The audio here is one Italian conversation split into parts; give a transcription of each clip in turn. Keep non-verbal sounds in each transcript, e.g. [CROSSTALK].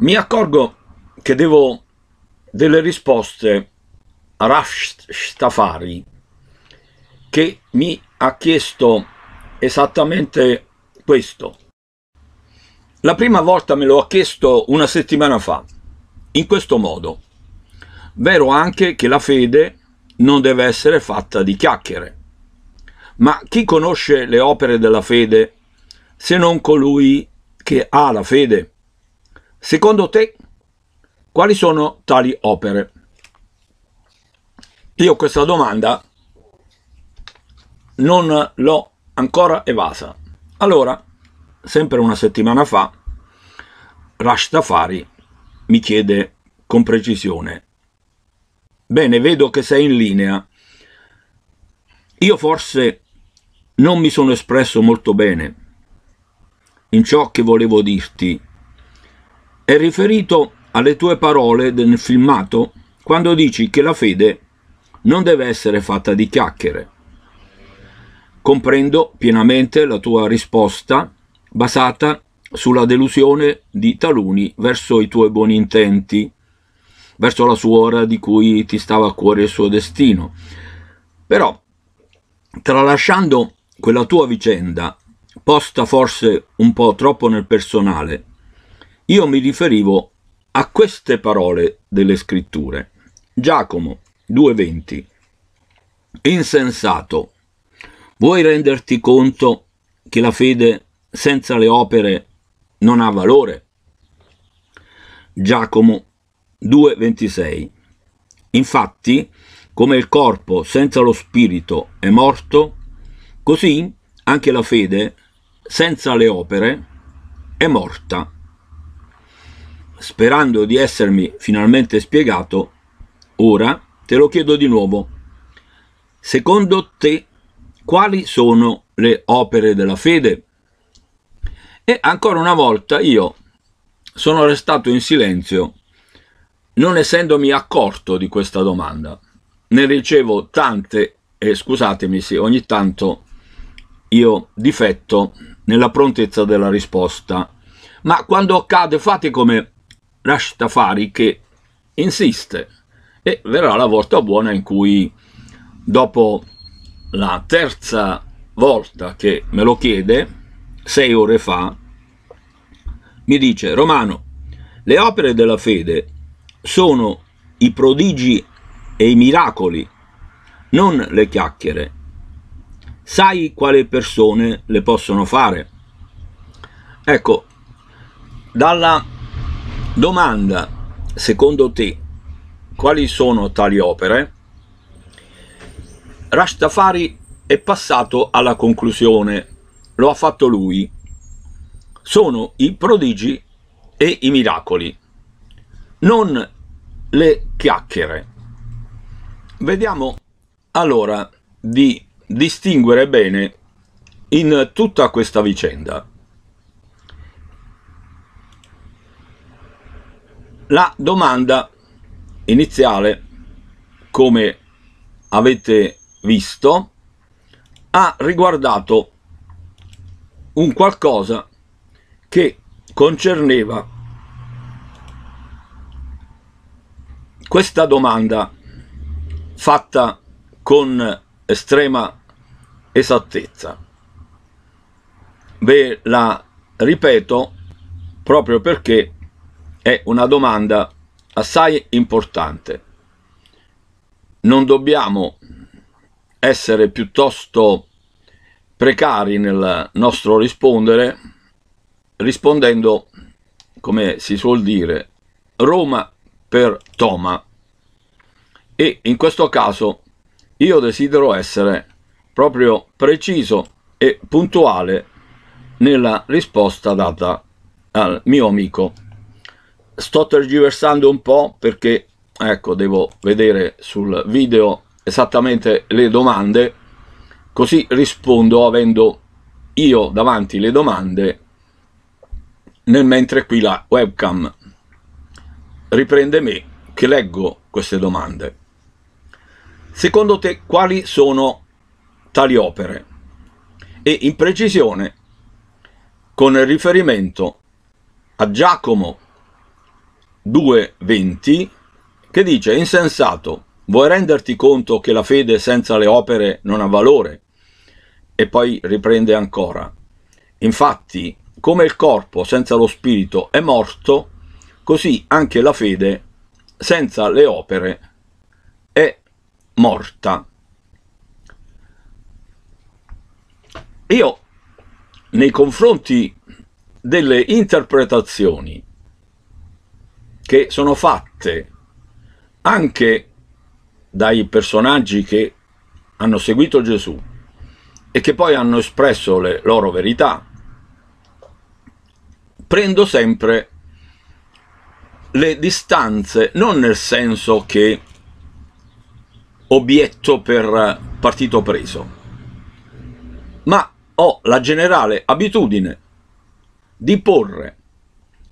Mi accorgo che devo delle risposte a Rafsh Stafari che mi ha chiesto esattamente questo. La prima volta me lo ha chiesto una settimana fa, in questo modo. Vero anche che la fede non deve essere fatta di chiacchiere. Ma chi conosce le opere della fede se non colui che ha la fede? Secondo te, quali sono tali opere? Io questa domanda non l'ho ancora evasa. Allora, sempre una settimana fa, Rash mi chiede con precisione, bene, vedo che sei in linea, io forse non mi sono espresso molto bene in ciò che volevo dirti è riferito alle tue parole nel filmato quando dici che la fede non deve essere fatta di chiacchiere. Comprendo pienamente la tua risposta basata sulla delusione di taluni verso i tuoi buoni intenti, verso la suora di cui ti stava a cuore il suo destino. Però, tralasciando quella tua vicenda, posta forse un po' troppo nel personale, io mi riferivo a queste parole delle scritture. Giacomo 2:20 Insensato, vuoi renderti conto che la fede senza le opere non ha valore? Giacomo 2:26 Infatti, come il corpo senza lo spirito è morto, così anche la fede senza le opere è morta sperando di essermi finalmente spiegato, ora te lo chiedo di nuovo. Secondo te, quali sono le opere della fede? E ancora una volta io sono restato in silenzio, non essendomi accorto di questa domanda. Ne ricevo tante e scusatemi se ogni tanto io difetto nella prontezza della risposta. Ma quando accade, fate come Rastafari che insiste e verrà la volta buona in cui dopo la terza volta che me lo chiede, sei ore fa, mi dice Romano, le opere della fede sono i prodigi e i miracoli, non le chiacchiere. Sai quale persone le possono fare? Ecco, dalla Domanda, secondo te, quali sono tali opere? Rastafari è passato alla conclusione, lo ha fatto lui. Sono i prodigi e i miracoli, non le chiacchiere. Vediamo allora di distinguere bene in tutta questa vicenda. la domanda iniziale, come avete visto, ha riguardato un qualcosa che concerneva questa domanda fatta con estrema esattezza. Ve la ripeto proprio perché è una domanda assai importante. Non dobbiamo essere piuttosto precari nel nostro rispondere, rispondendo, come si suol dire, Roma per Toma. E in questo caso io desidero essere proprio preciso e puntuale nella risposta data al mio amico sto tergiversando un po' perché ecco devo vedere sul video esattamente le domande così rispondo avendo io davanti le domande nel mentre qui la webcam riprende me che leggo queste domande secondo te quali sono tali opere e in precisione con riferimento a Giacomo 2.20 che dice Insensato, vuoi renderti conto che la fede senza le opere non ha valore? E poi riprende ancora. Infatti, come il corpo senza lo spirito è morto, così anche la fede senza le opere è morta. Io, nei confronti delle interpretazioni che sono fatte anche dai personaggi che hanno seguito Gesù e che poi hanno espresso le loro verità, prendo sempre le distanze non nel senso che obietto per partito preso, ma ho la generale abitudine di porre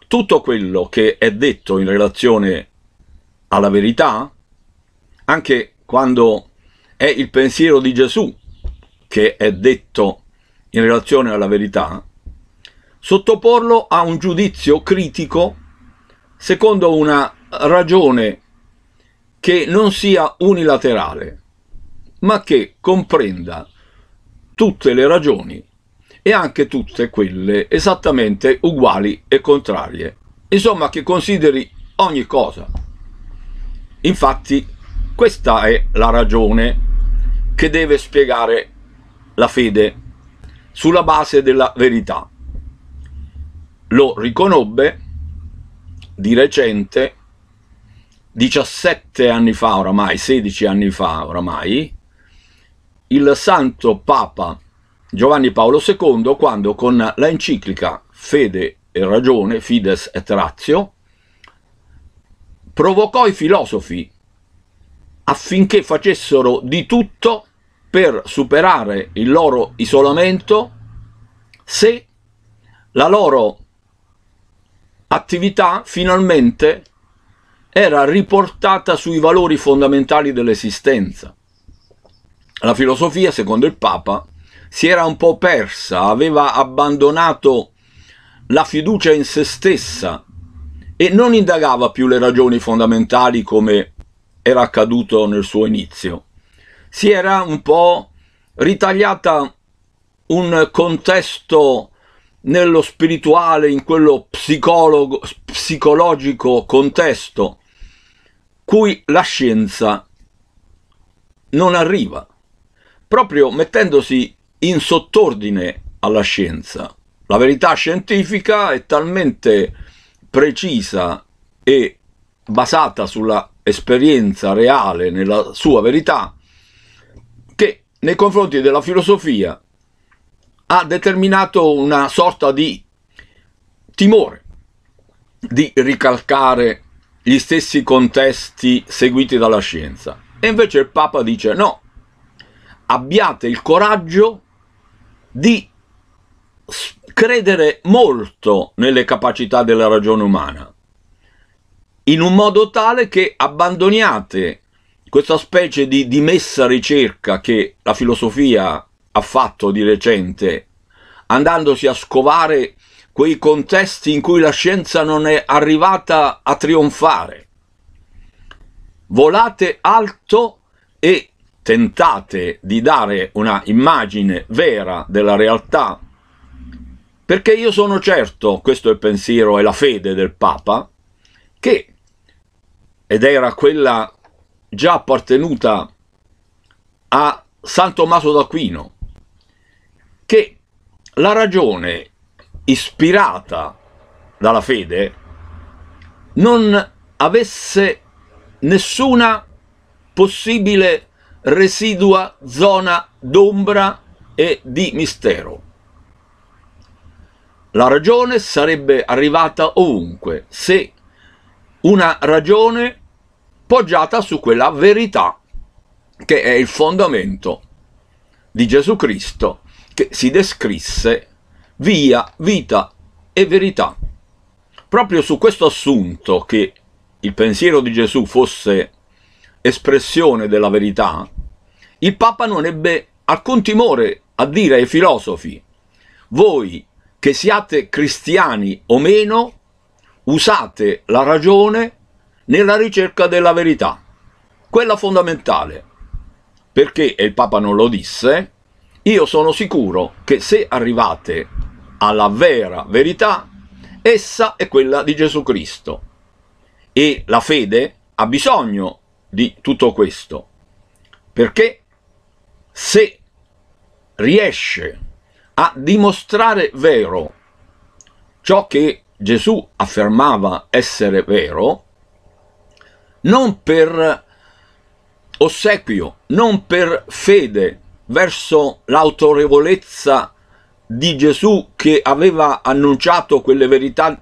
tutto quello che è detto in relazione alla verità, anche quando è il pensiero di Gesù che è detto in relazione alla verità, sottoporlo a un giudizio critico secondo una ragione che non sia unilaterale, ma che comprenda tutte le ragioni e anche tutte quelle esattamente uguali e contrarie. Insomma, che consideri ogni cosa. Infatti, questa è la ragione che deve spiegare la fede sulla base della verità. Lo riconobbe di recente, 17 anni fa oramai, 16 anni fa oramai, il santo Papa Giovanni Paolo II quando con la enciclica Fede e Ragione, Fides et Ratio, provocò i filosofi affinché facessero di tutto per superare il loro isolamento se la loro attività finalmente era riportata sui valori fondamentali dell'esistenza. La filosofia, secondo il Papa, si era un po' persa, aveva abbandonato la fiducia in se stessa e non indagava più le ragioni fondamentali come era accaduto nel suo inizio. Si era un po' ritagliata un contesto nello spirituale, in quello psicologico contesto, cui la scienza non arriva, proprio mettendosi in sottordine alla scienza. La verità scientifica è talmente precisa e basata sulla esperienza reale nella sua verità che nei confronti della filosofia ha determinato una sorta di timore di ricalcare gli stessi contesti seguiti dalla scienza. E invece il Papa dice no, abbiate il coraggio di credere molto nelle capacità della ragione umana, in un modo tale che abbandoniate questa specie di dimessa ricerca che la filosofia ha fatto di recente, andandosi a scovare quei contesti in cui la scienza non è arrivata a trionfare. Volate alto e tentate di dare una immagine vera della realtà, perché io sono certo, questo è il pensiero e la fede del Papa, che, ed era quella già appartenuta a San Tommaso d'Aquino, che la ragione ispirata dalla fede non avesse nessuna possibile residua zona d'ombra e di mistero. La ragione sarebbe arrivata ovunque se una ragione poggiata su quella verità che è il fondamento di Gesù Cristo che si descrisse via, vita e verità. Proprio su questo assunto che il pensiero di Gesù fosse espressione della verità, il Papa non ebbe alcun timore a dire ai filosofi voi che siate cristiani o meno usate la ragione nella ricerca della verità, quella fondamentale, perché, e il Papa non lo disse, io sono sicuro che se arrivate alla vera verità, essa è quella di Gesù Cristo. E la fede ha bisogno di tutto questo, perché se riesce a dimostrare vero ciò che Gesù affermava essere vero, non per ossequio, non per fede verso l'autorevolezza di Gesù che aveva annunciato quelle verità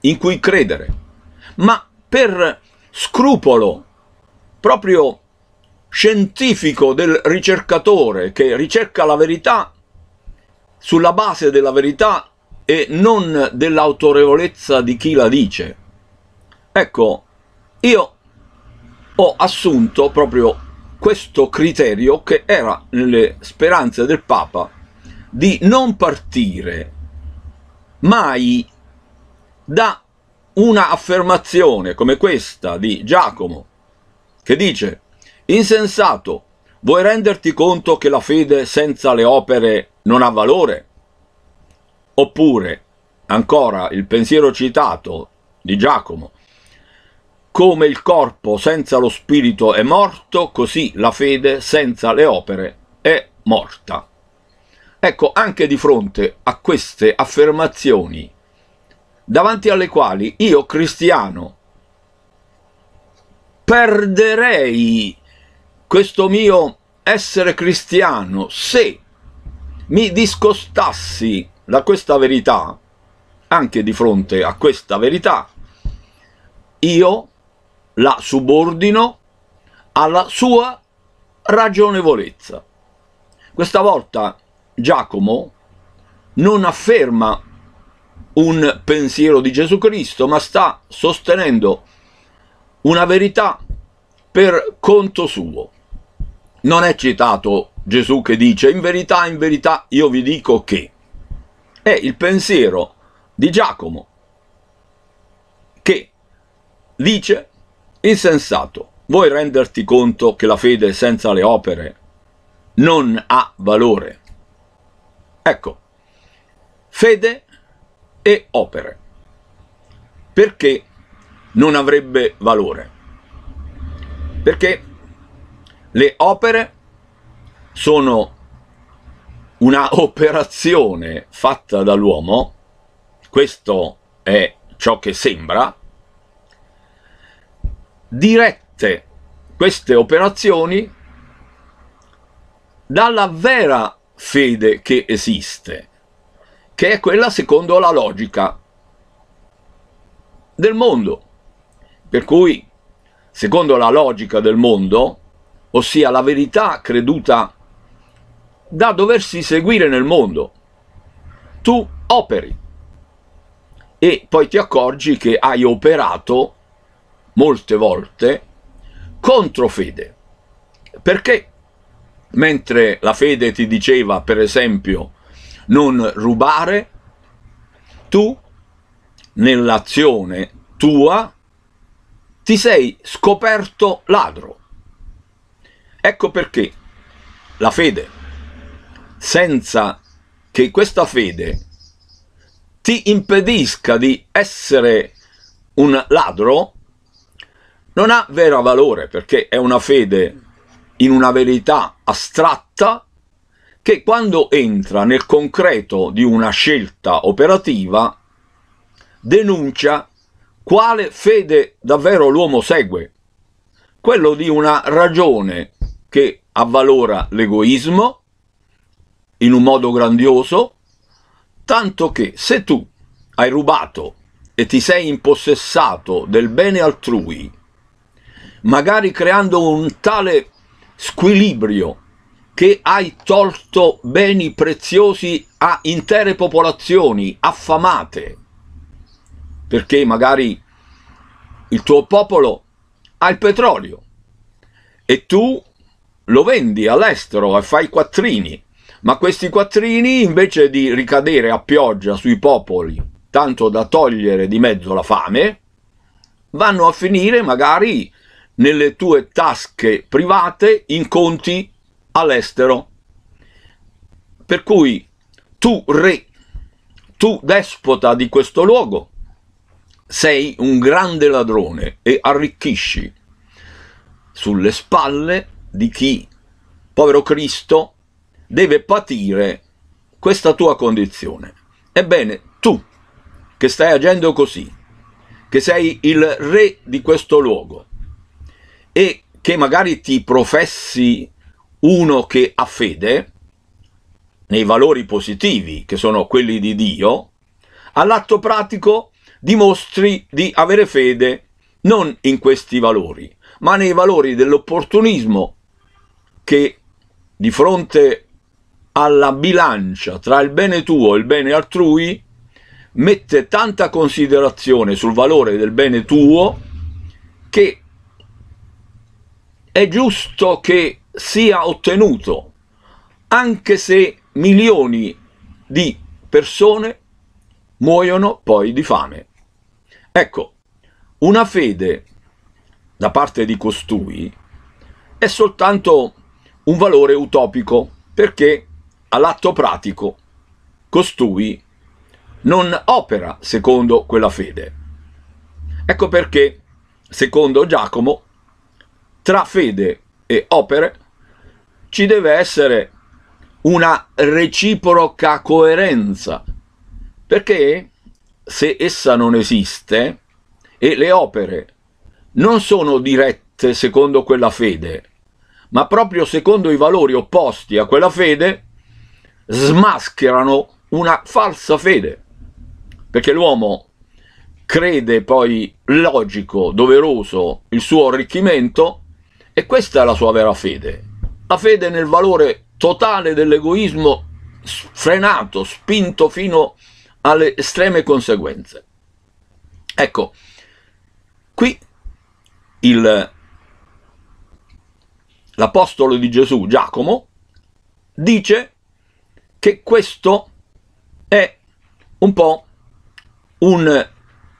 in cui credere, ma per scrupolo proprio scientifico del ricercatore che ricerca la verità sulla base della verità e non dell'autorevolezza di chi la dice. Ecco, io ho assunto proprio questo criterio che era nelle speranze del Papa di non partire mai da una affermazione come questa di Giacomo che dice Insensato, vuoi renderti conto che la fede senza le opere non ha valore? Oppure, ancora il pensiero citato di Giacomo, come il corpo senza lo spirito è morto, così la fede senza le opere è morta. Ecco, anche di fronte a queste affermazioni, davanti alle quali io cristiano perderei questo mio essere cristiano, se mi discostassi da questa verità, anche di fronte a questa verità, io la subordino alla sua ragionevolezza. Questa volta Giacomo non afferma un pensiero di Gesù Cristo, ma sta sostenendo una verità per conto suo non è citato Gesù che dice in verità, in verità io vi dico che. È il pensiero di Giacomo che dice insensato, vuoi renderti conto che la fede senza le opere non ha valore? Ecco, fede e opere. Perché non avrebbe valore? Perché le opere sono una [LAUGHS] operazione fatta dall'uomo, questo è ciò che sembra, dirette queste operazioni dalla vera fede che esiste, che è quella secondo la logica del mondo. Per cui, secondo la logica del mondo, ossia la verità creduta da doversi seguire nel mondo. Tu operi e poi ti accorgi che hai operato molte volte contro fede. Perché mentre la fede ti diceva, per esempio, non rubare, tu nell'azione tua ti sei scoperto ladro. Ecco perché la fede, senza che questa fede ti impedisca di essere un ladro, non ha vero valore perché è una fede in una verità astratta che quando entra nel concreto di una scelta operativa denuncia quale fede davvero l'uomo segue, quello di una ragione che avvalora l'egoismo in un modo grandioso, tanto che se tu hai rubato e ti sei impossessato del bene altrui, magari creando un tale squilibrio che hai tolto beni preziosi a intere popolazioni affamate, perché magari il tuo popolo ha il petrolio e tu lo vendi all'estero e fai quattrini, ma questi quattrini invece di ricadere a pioggia sui popoli, tanto da togliere di mezzo la fame, vanno a finire magari nelle tue tasche private in conti all'estero. Per cui tu re, tu despota di questo luogo, sei un grande ladrone e arricchisci sulle spalle di chi, povero Cristo, deve patire questa tua condizione. Ebbene, tu che stai agendo così, che sei il re di questo luogo e che magari ti professi uno che ha fede nei valori positivi che sono quelli di Dio, all'atto pratico dimostri di avere fede non in questi valori, ma nei valori dell'opportunismo che di fronte alla bilancia tra il bene tuo e il bene altrui mette tanta considerazione sul valore del bene tuo che è giusto che sia ottenuto anche se milioni di persone muoiono poi di fame. Ecco, una fede da parte di costui è soltanto un valore utopico perché all'atto pratico costui non opera secondo quella fede. Ecco perché, secondo Giacomo, tra fede e opere ci deve essere una reciproca coerenza, perché se essa non esiste e le opere non sono dirette secondo quella fede, ma proprio secondo i valori opposti a quella fede, smascherano una falsa fede, perché l'uomo crede poi logico, doveroso il suo arricchimento e questa è la sua vera fede, la fede nel valore totale dell'egoismo sfrenato, spinto fino alle estreme conseguenze. Ecco, qui il l'apostolo di Gesù Giacomo dice che questo è un po' un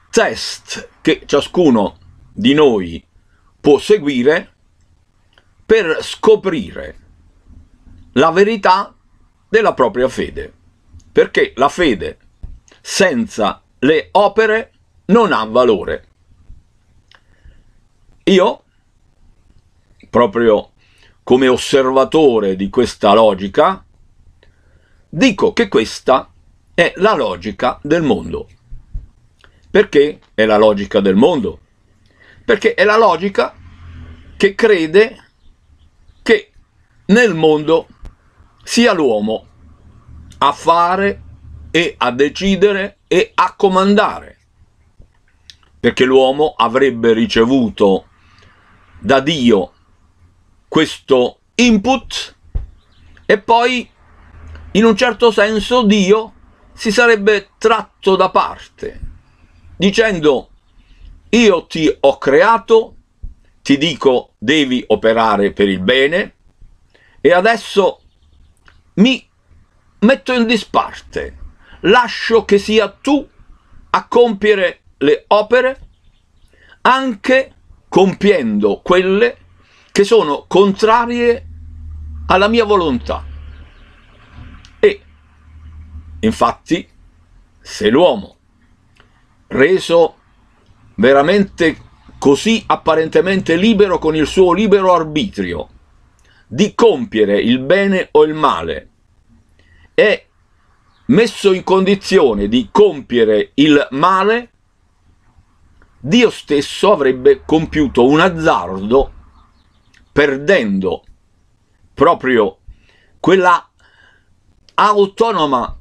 test che ciascuno di noi può seguire per scoprire la verità della propria fede, perché la fede senza le opere non ha valore. Io, proprio come osservatore di questa logica, dico che questa è la logica del mondo. Perché è la logica del mondo? Perché è la logica che crede che nel mondo sia l'uomo a fare e a decidere e a comandare, perché l'uomo avrebbe ricevuto da Dio questo input e poi in un certo senso Dio si sarebbe tratto da parte dicendo io ti ho creato, ti dico devi operare per il bene e adesso mi metto in disparte, lascio che sia tu a compiere le opere anche compiendo quelle che sono contrarie alla mia volontà. E infatti, se l'uomo reso veramente così apparentemente libero con il suo libero arbitrio di compiere il bene o il male, è messo in condizione di compiere il male, Dio stesso avrebbe compiuto un azzardo perdendo proprio quella autonoma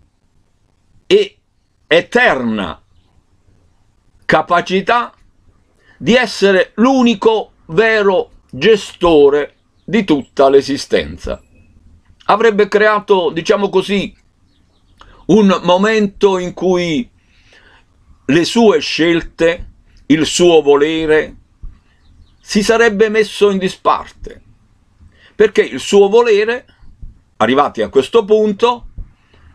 e eterna capacità di essere l'unico vero gestore di tutta l'esistenza. Avrebbe creato, diciamo così, un momento in cui le sue scelte, il suo volere, si sarebbe messo in disparte, perché il suo volere, arrivati a questo punto,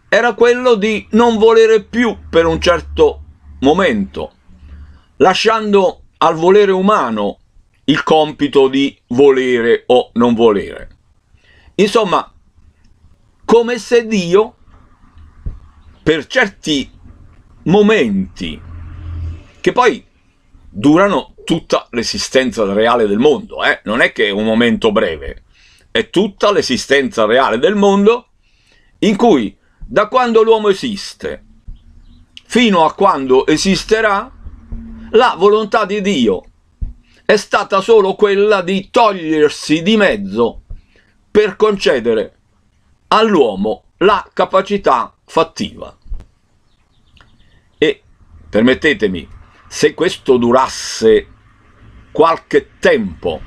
era quello di non volere più per un certo momento, lasciando al volere umano il compito di volere o non volere. Insomma, come se Dio, per certi momenti, che poi durano tutta l'esistenza reale del mondo, eh? non è che è un momento breve, è tutta l'esistenza reale del mondo in cui da quando l'uomo esiste fino a quando esisterà, la volontà di Dio è stata solo quella di togliersi di mezzo per concedere all'uomo la capacità fattiva. E permettetemi, se questo durasse qualche tempo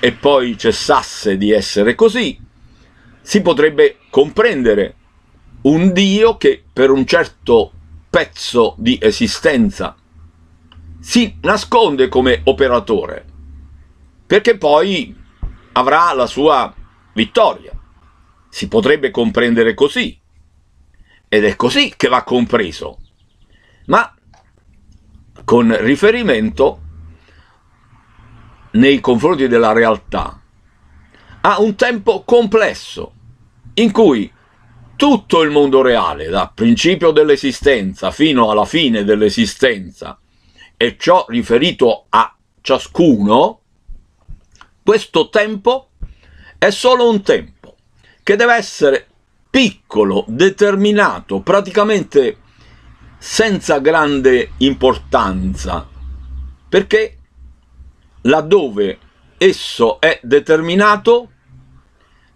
e poi cessasse di essere così, si potrebbe comprendere un Dio che per un certo pezzo di esistenza si nasconde come operatore, perché poi avrà la sua vittoria. Si potrebbe comprendere così, ed è così che va compreso, ma con riferimento a nei confronti della realtà a un tempo complesso in cui tutto il mondo reale, dal principio dell'esistenza fino alla fine dell'esistenza, e ciò riferito a ciascuno, questo tempo è solo un tempo che deve essere piccolo, determinato, praticamente senza grande importanza, perché laddove esso è determinato,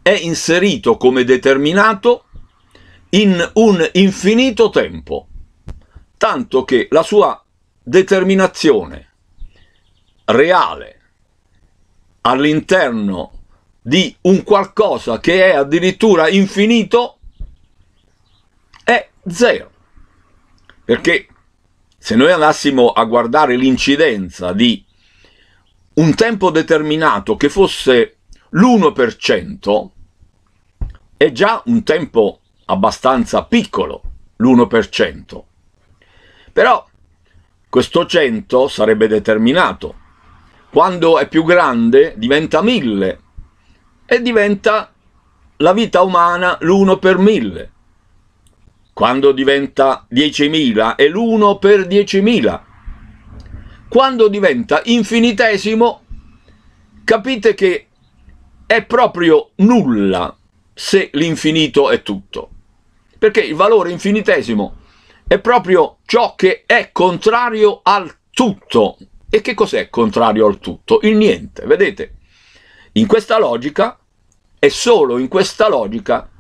è inserito come determinato in un infinito tempo, tanto che la sua determinazione reale all'interno di un qualcosa che è addirittura infinito è zero. Perché se noi andassimo a guardare l'incidenza di un tempo determinato che fosse l'1% è già un tempo abbastanza piccolo, l'1%. Però questo 100 sarebbe determinato. Quando è più grande diventa 1000 e diventa la vita umana l'1 per 1000. Quando diventa 10.000 è l'1 per 10.000 quando diventa infinitesimo capite che è proprio nulla se l'infinito è tutto, perché il valore infinitesimo è proprio ciò che è contrario al tutto. E che cos'è contrario al tutto? Il niente, vedete? In questa logica, e solo in questa logica,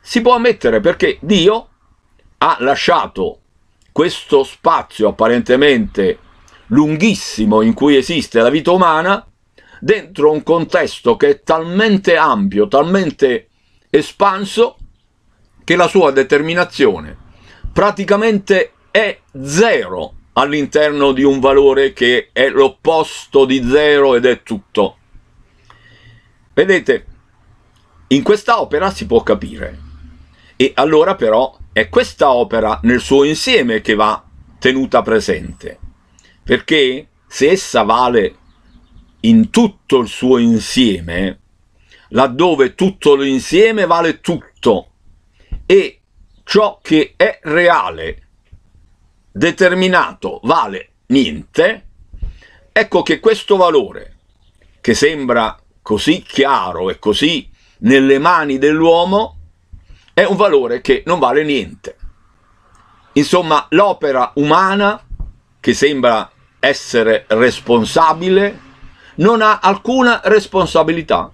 si può ammettere perché Dio ha lasciato questo spazio apparentemente lunghissimo in cui esiste la vita umana dentro un contesto che è talmente ampio, talmente espanso, che la sua determinazione praticamente è zero all'interno di un valore che è l'opposto di zero ed è tutto. Vedete, in questa opera si può capire e allora però è questa opera nel suo insieme che va tenuta presente perché se essa vale in tutto il suo insieme, laddove tutto l'insieme vale tutto e ciò che è reale, determinato, vale niente, ecco che questo valore, che sembra così chiaro e così nelle mani dell'uomo, è un valore che non vale niente. Insomma, l'opera umana, che sembra essere responsabile non ha alcuna responsabilità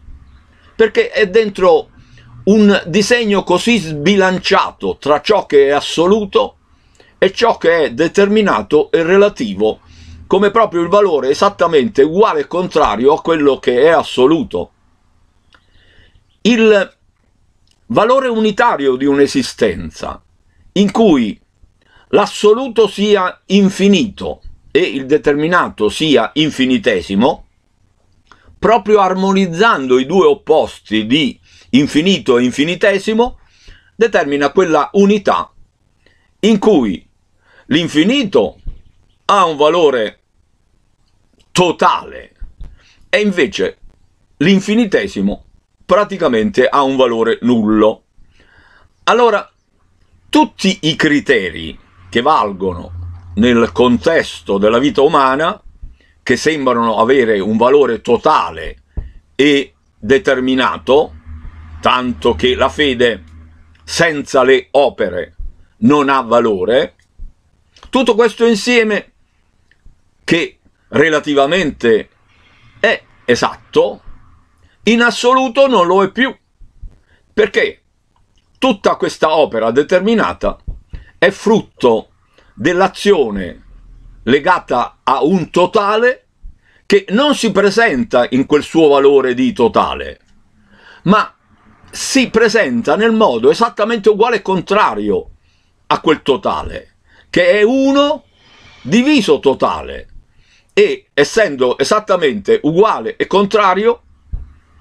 perché è dentro un disegno così sbilanciato tra ciò che è assoluto e ciò che è determinato e relativo come proprio il valore esattamente uguale e contrario a quello che è assoluto. Il valore unitario di un'esistenza in cui l'assoluto sia infinito e il determinato sia infinitesimo, proprio armonizzando i due opposti di infinito e infinitesimo, determina quella unità in cui l'infinito ha un valore totale e invece l'infinitesimo praticamente ha un valore nullo. Allora, tutti i criteri che valgono nel contesto della vita umana che sembrano avere un valore totale e determinato, tanto che la fede senza le opere non ha valore, tutto questo insieme che relativamente è esatto, in assoluto non lo è più, perché tutta questa opera determinata è frutto dell'azione legata a un totale che non si presenta in quel suo valore di totale, ma si presenta nel modo esattamente uguale e contrario a quel totale, che è uno diviso totale, e essendo esattamente uguale e contrario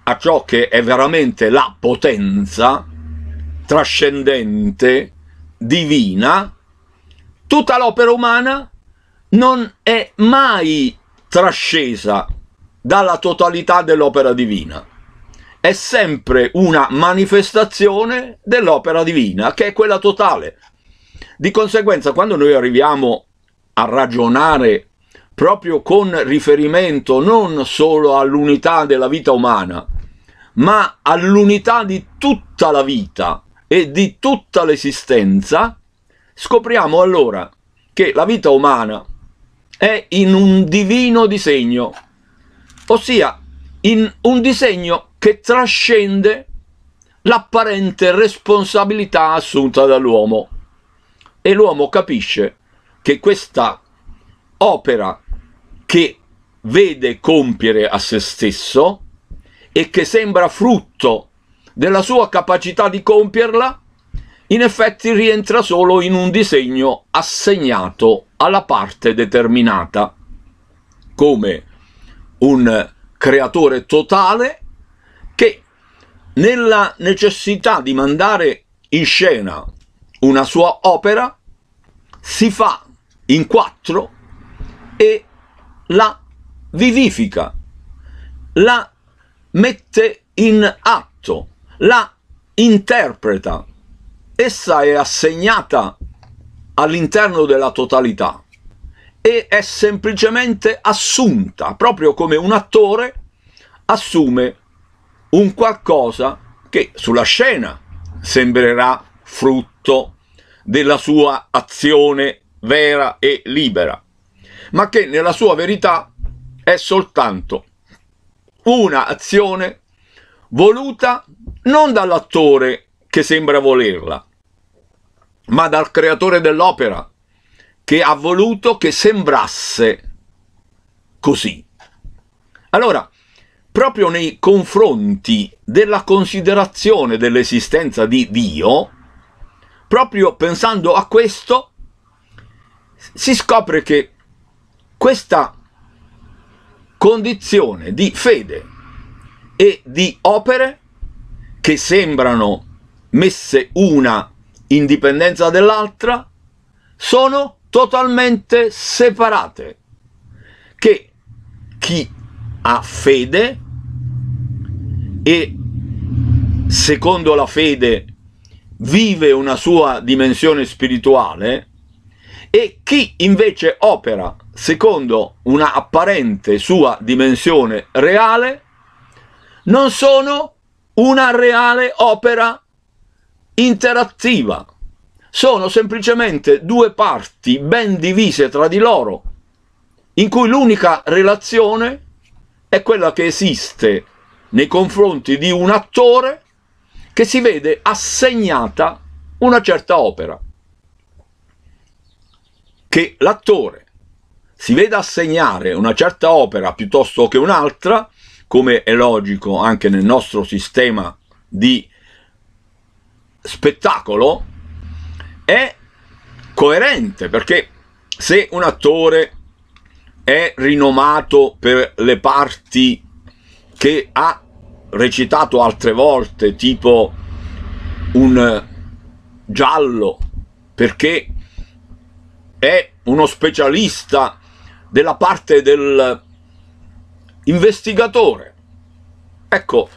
a ciò che è veramente la potenza trascendente, divina, tutta l'opera umana non è mai trascesa dalla totalità dell'opera divina. È sempre una manifestazione dell'opera divina, che è quella totale. Di conseguenza, quando noi arriviamo a ragionare proprio con riferimento non solo all'unità della vita umana, ma all'unità di tutta la vita e di tutta l'esistenza, Scopriamo allora che la vita umana è in un divino disegno, ossia in un disegno che trascende l'apparente responsabilità assunta dall'uomo e l'uomo capisce che questa opera che vede compiere a se stesso e che sembra frutto della sua capacità di compierla in effetti rientra solo in un disegno assegnato alla parte determinata, come un creatore totale che nella necessità di mandare in scena una sua opera si fa in quattro e la vivifica, la mette in atto, la interpreta essa è assegnata all'interno della totalità e è semplicemente assunta, proprio come un attore assume un qualcosa che sulla scena sembrerà frutto della sua azione vera e libera, ma che nella sua verità è soltanto una azione voluta non dall'attore che sembra volerla, ma dal creatore dell'opera, che ha voluto che sembrasse così. Allora, proprio nei confronti della considerazione dell'esistenza di Dio, proprio pensando a questo, si scopre che questa condizione di fede e di opere che sembrano messe una indipendenza dell'altra, sono totalmente separate, che chi ha fede e secondo la fede vive una sua dimensione spirituale e chi invece opera secondo una apparente sua dimensione reale non sono una reale opera interattiva. Sono semplicemente due parti ben divise tra di loro, in cui l'unica relazione è quella che esiste nei confronti di un attore che si vede assegnata una certa opera. Che l'attore si veda assegnare una certa opera piuttosto che un'altra, come è logico anche nel nostro sistema di spettacolo è coerente, perché se un attore è rinomato per le parti che ha recitato altre volte, tipo un giallo, perché è uno specialista della parte del investigatore. Ecco,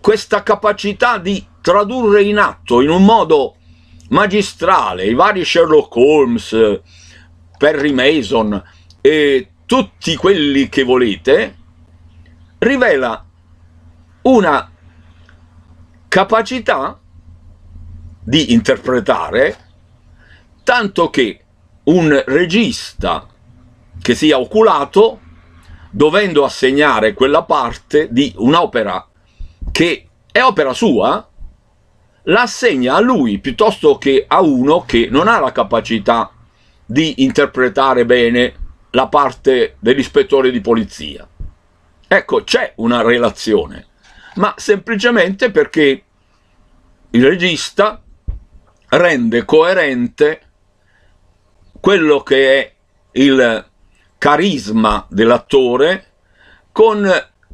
questa capacità di tradurre in atto in un modo magistrale i vari Sherlock Holmes, Perry Mason e tutti quelli che volete, rivela una capacità di interpretare, tanto che un regista che sia oculato, dovendo assegnare quella parte di un'opera che è opera sua, la assegna a lui piuttosto che a uno che non ha la capacità di interpretare bene la parte dell'ispettore di polizia. Ecco, c'è una relazione, ma semplicemente perché il regista rende coerente quello che è il carisma dell'attore con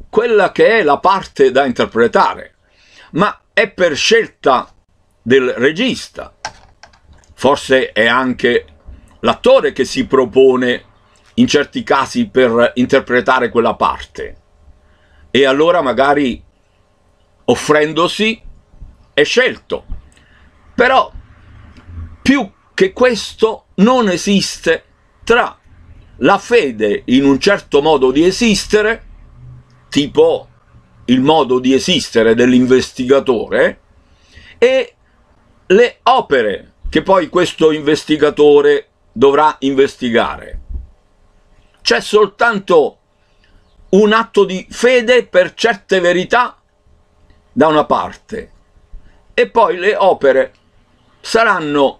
quella che è la parte da interpretare. Ma è per scelta del regista, forse è anche l'attore che si propone in certi casi per interpretare quella parte e allora magari offrendosi è scelto. Però più che questo non esiste tra la fede in un certo modo di esistere, tipo il modo di esistere dell'investigatore e le opere che poi questo investigatore dovrà investigare. C'è soltanto un atto di fede per certe verità da una parte e poi le opere saranno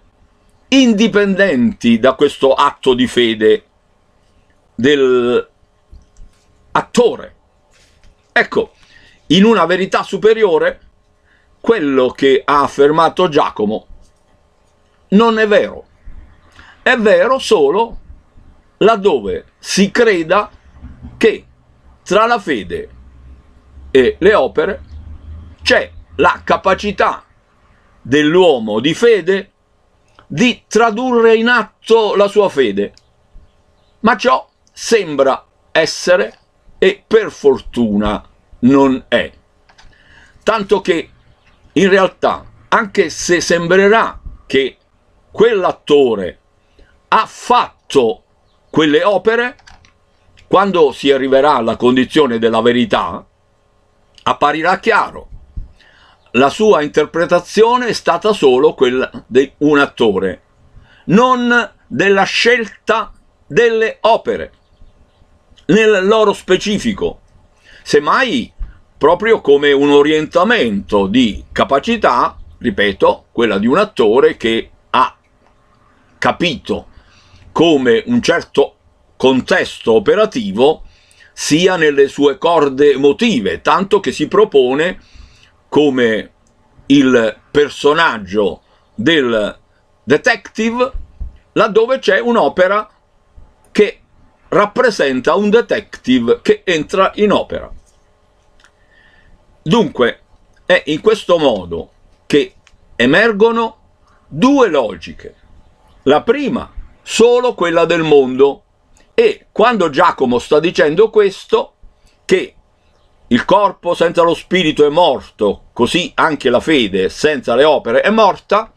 indipendenti da questo atto di fede dell'attore. Ecco, in una verità superiore quello che ha affermato Giacomo non è vero. È vero solo laddove si creda che tra la fede e le opere c'è la capacità dell'uomo di fede di tradurre in atto la sua fede. Ma ciò sembra essere e per fortuna non è. Tanto che in realtà, anche se sembrerà che quell'attore ha fatto quelle opere, quando si arriverà alla condizione della verità, apparirà chiaro. La sua interpretazione è stata solo quella di un attore, non della scelta delle opere, nel loro specifico semmai proprio come un orientamento di capacità, ripeto, quella di un attore che ha capito come un certo contesto operativo sia nelle sue corde emotive, tanto che si propone come il personaggio del detective laddove c'è un'opera che rappresenta un detective che entra in opera. Dunque, è in questo modo che emergono due logiche. La prima, solo quella del mondo. E quando Giacomo sta dicendo questo, che il corpo senza lo spirito è morto, così anche la fede senza le opere è morta,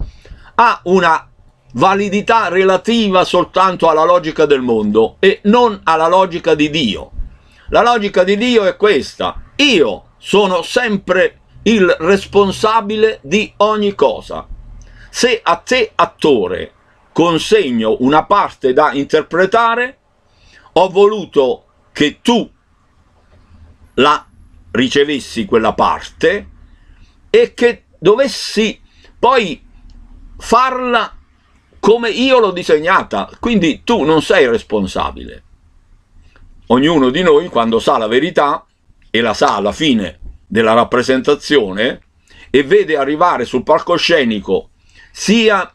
ha una validità relativa soltanto alla logica del mondo e non alla logica di Dio. La logica di Dio è questa, io sono sempre il responsabile di ogni cosa. Se a te, attore, consegno una parte da interpretare, ho voluto che tu la ricevessi quella parte e che dovessi poi farla come io l'ho disegnata, quindi tu non sei responsabile. Ognuno di noi, quando sa la verità, e la sa alla fine della rappresentazione e vede arrivare sul palcoscenico sia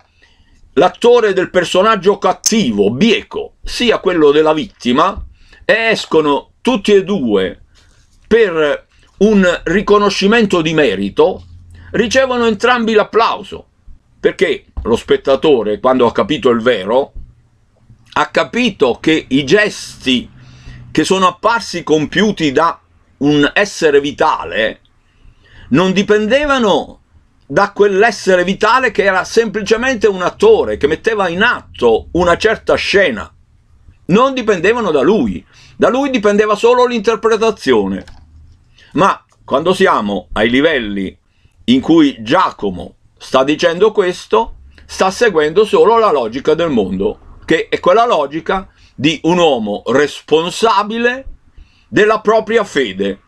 l'attore del personaggio cattivo, bieco, sia quello della vittima e escono tutti e due per un riconoscimento di merito, ricevono entrambi l'applauso, perché lo spettatore, quando ha capito il vero, ha capito che i gesti che sono apparsi compiuti da un essere vitale non dipendevano da quell'essere vitale che era semplicemente un attore che metteva in atto una certa scena. Non dipendevano da lui, da lui dipendeva solo l'interpretazione. Ma quando siamo ai livelli in cui Giacomo sta dicendo questo, sta seguendo solo la logica del mondo, che è quella logica di un uomo responsabile della propria fede.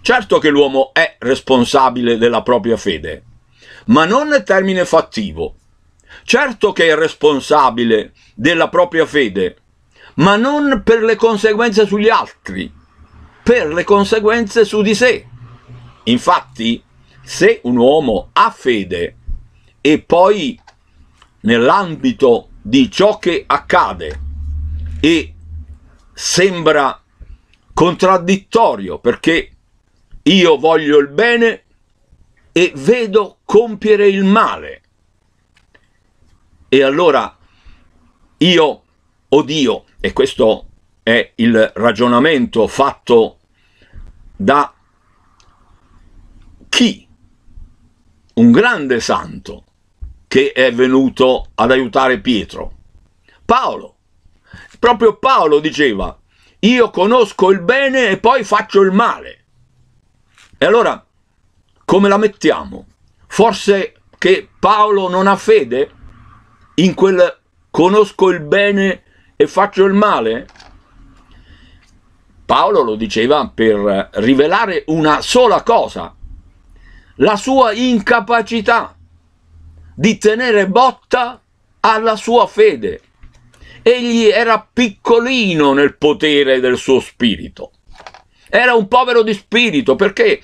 Certo che l'uomo è responsabile della propria fede, ma non nel termine fattivo. Certo che è responsabile della propria fede, ma non per le conseguenze sugli altri, per le conseguenze su di sé. Infatti, se un uomo ha fede e poi nell'ambito di ciò che accade e sembra contraddittorio perché io voglio il bene e vedo compiere il male. E allora io o Dio, e questo è il ragionamento fatto da chi? Un grande santo che è venuto ad aiutare Pietro. Paolo. Proprio Paolo diceva, io conosco il bene e poi faccio il male. E allora, come la mettiamo? Forse che Paolo non ha fede in quel conosco il bene e faccio il male? Paolo lo diceva per rivelare una sola cosa, la sua incapacità di tenere botta alla sua fede egli era piccolino nel potere del suo spirito. Era un povero di spirito perché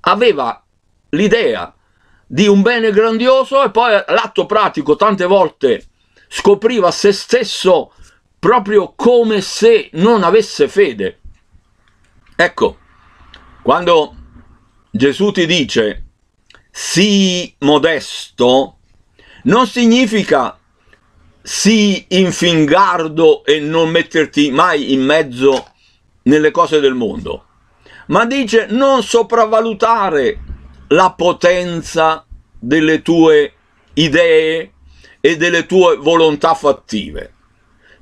aveva l'idea di un bene grandioso e poi l'atto pratico tante volte scopriva se stesso proprio come se non avesse fede. Ecco, quando Gesù ti dice sii modesto, non significa sii infingardo e non metterti mai in mezzo nelle cose del mondo, ma dice non sopravvalutare la potenza delle tue idee e delle tue volontà fattive,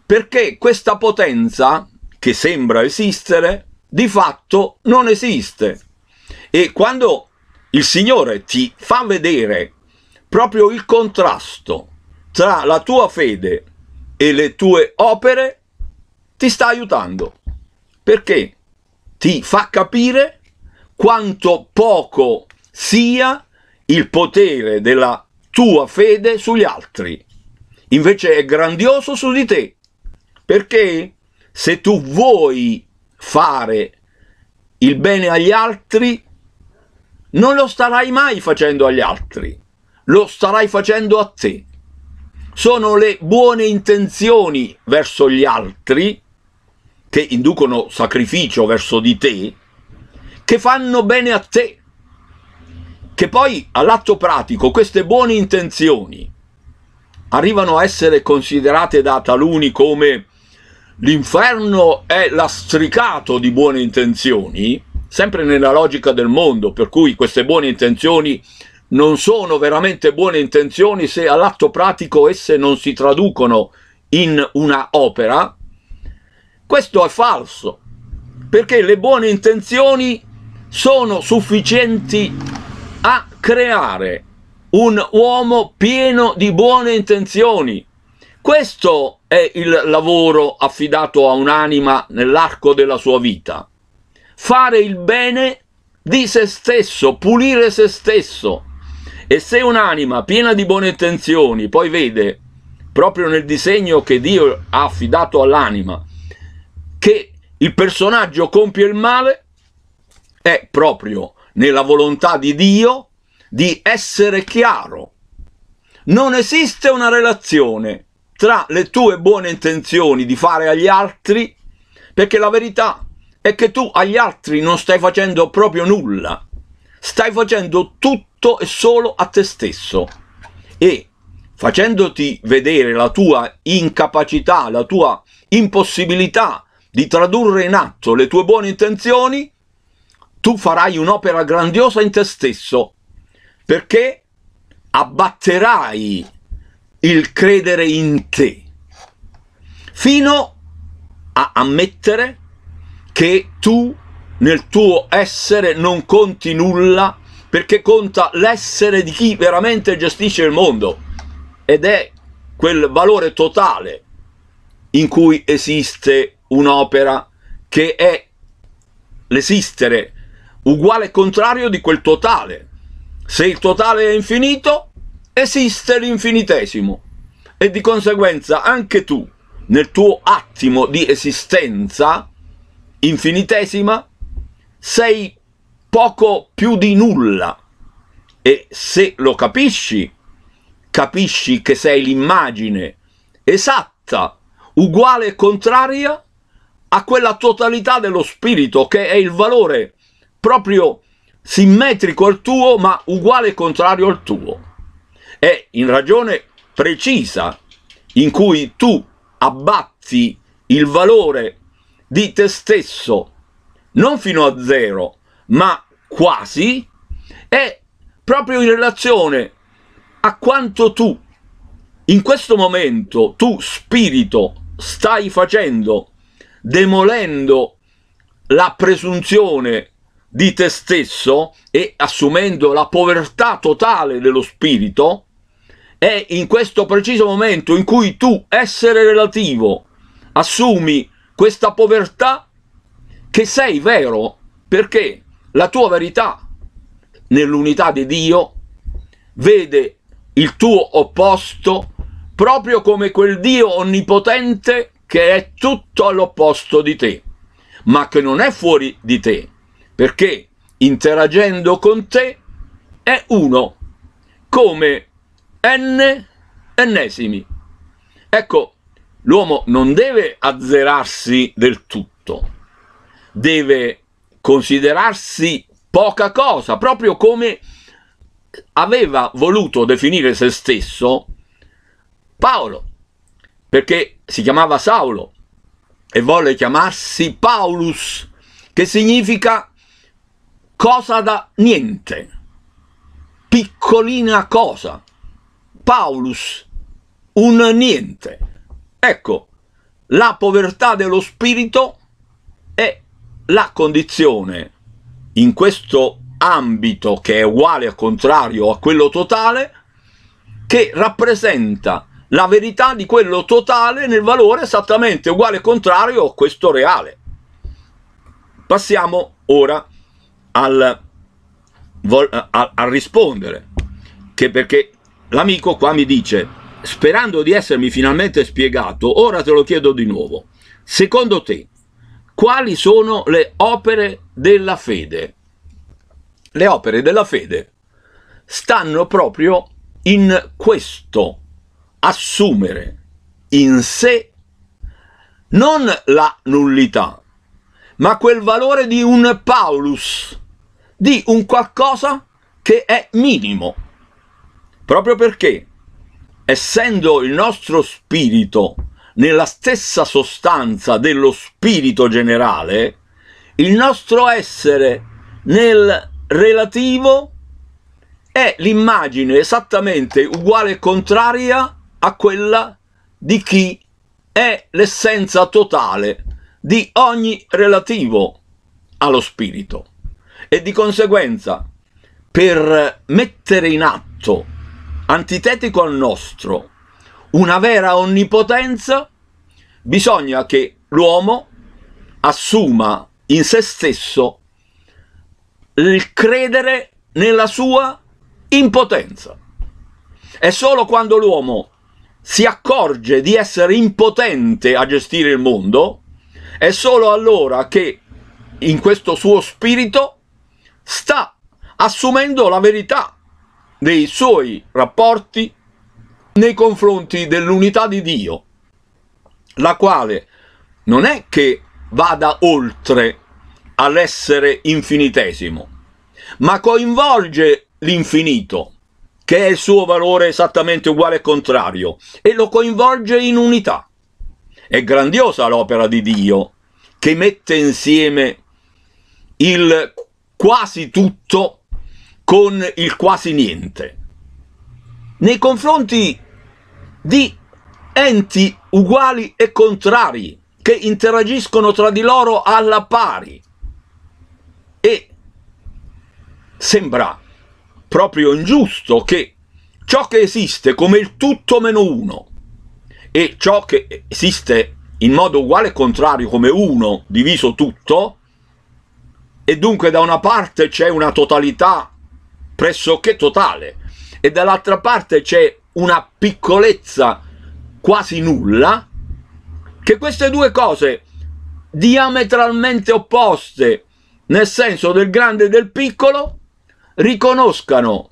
perché questa potenza, che sembra esistere, di fatto non esiste. E quando il Signore ti fa vedere proprio il contrasto tra la tua fede e le tue opere ti sta aiutando perché ti fa capire quanto poco sia il potere della tua fede sugli altri. Invece è grandioso su di te, perché se tu vuoi fare il bene agli altri, non lo starai mai facendo agli altri, lo starai facendo a te sono le buone intenzioni verso gli altri, che inducono sacrificio verso di te, che fanno bene a te, che poi all'atto pratico queste buone intenzioni arrivano a essere considerate da taluni come l'inferno è lastricato di buone intenzioni, sempre nella logica del mondo, per cui queste buone intenzioni non sono veramente buone intenzioni se all'atto pratico esse non si traducono in una opera, questo è falso, perché le buone intenzioni sono sufficienti a creare un uomo pieno di buone intenzioni. Questo è il lavoro affidato a un'anima nell'arco della sua vita. Fare il bene di se stesso, pulire se stesso, e se un'anima piena di buone intenzioni poi vede, proprio nel disegno che Dio ha affidato all'anima, che il personaggio compie il male, è proprio nella volontà di Dio di essere chiaro. Non esiste una relazione tra le tue buone intenzioni di fare agli altri, perché la verità è che tu agli altri non stai facendo proprio nulla, stai facendo tutto tutto e solo a te stesso e facendoti vedere la tua incapacità, la tua impossibilità di tradurre in atto le tue buone intenzioni, tu farai un'opera grandiosa in te stesso, perché abbatterai il credere in te, fino a ammettere che tu nel tuo essere non conti nulla perché conta l'essere di chi veramente gestisce il mondo ed è quel valore totale in cui esiste un'opera che è l'esistere uguale e contrario di quel totale. Se il totale è infinito, esiste l'infinitesimo e di conseguenza anche tu, nel tuo attimo di esistenza infinitesima, sei poco più di nulla e se lo capisci, capisci che sei l'immagine esatta, uguale e contraria a quella totalità dello spirito che è il valore proprio simmetrico al tuo ma uguale e contrario al tuo. È in ragione precisa in cui tu abbatti il valore di te stesso non fino a zero ma quasi, è proprio in relazione a quanto tu in questo momento, tu spirito, stai facendo, demolendo la presunzione di te stesso e assumendo la povertà totale dello spirito, è in questo preciso momento in cui tu, essere relativo, assumi questa povertà che sei vero, perché la tua verità nell'unità di Dio vede il tuo opposto proprio come quel Dio onnipotente che è tutto all'opposto di te, ma che non è fuori di te, perché interagendo con te è uno, come n ennesimi. Ecco, l'uomo non deve azzerarsi del tutto, deve considerarsi poca cosa, proprio come aveva voluto definire se stesso Paolo, perché si chiamava Saulo e volle chiamarsi Paulus, che significa cosa da niente, piccolina cosa, Paulus, un niente. Ecco, la povertà dello spirito è la condizione in questo ambito che è uguale al contrario a quello totale che rappresenta la verità di quello totale nel valore esattamente uguale e contrario a questo reale. Passiamo ora al, a, a rispondere, che perché l'amico qua mi dice, sperando di essermi finalmente spiegato, ora te lo chiedo di nuovo, secondo te quali sono le opere della fede. Le opere della fede stanno proprio in questo assumere in sé non la nullità, ma quel valore di un Paulus, di un qualcosa che è minimo, proprio perché, essendo il nostro spirito nella stessa sostanza dello spirito generale il nostro essere nel relativo è l'immagine esattamente uguale e contraria a quella di chi è l'essenza totale di ogni relativo allo spirito e di conseguenza per mettere in atto antitetico al nostro una vera onnipotenza, bisogna che l'uomo assuma in se stesso il credere nella sua impotenza. È solo quando l'uomo si accorge di essere impotente a gestire il mondo, è solo allora che in questo suo spirito sta assumendo la verità dei suoi rapporti nei confronti dell'unità di Dio, la quale non è che vada oltre all'essere infinitesimo, ma coinvolge l'infinito, che è il suo valore esattamente uguale e contrario, e lo coinvolge in unità. È grandiosa l'opera di Dio, che mette insieme il quasi tutto con il quasi niente. Nei confronti di enti uguali e contrari che interagiscono tra di loro alla pari e sembra proprio ingiusto che ciò che esiste come il tutto meno uno e ciò che esiste in modo uguale e contrario come uno diviso tutto e dunque da una parte c'è una totalità pressoché totale e dall'altra parte c'è una piccolezza quasi nulla, che queste due cose diametralmente opposte, nel senso del grande e del piccolo, riconoscano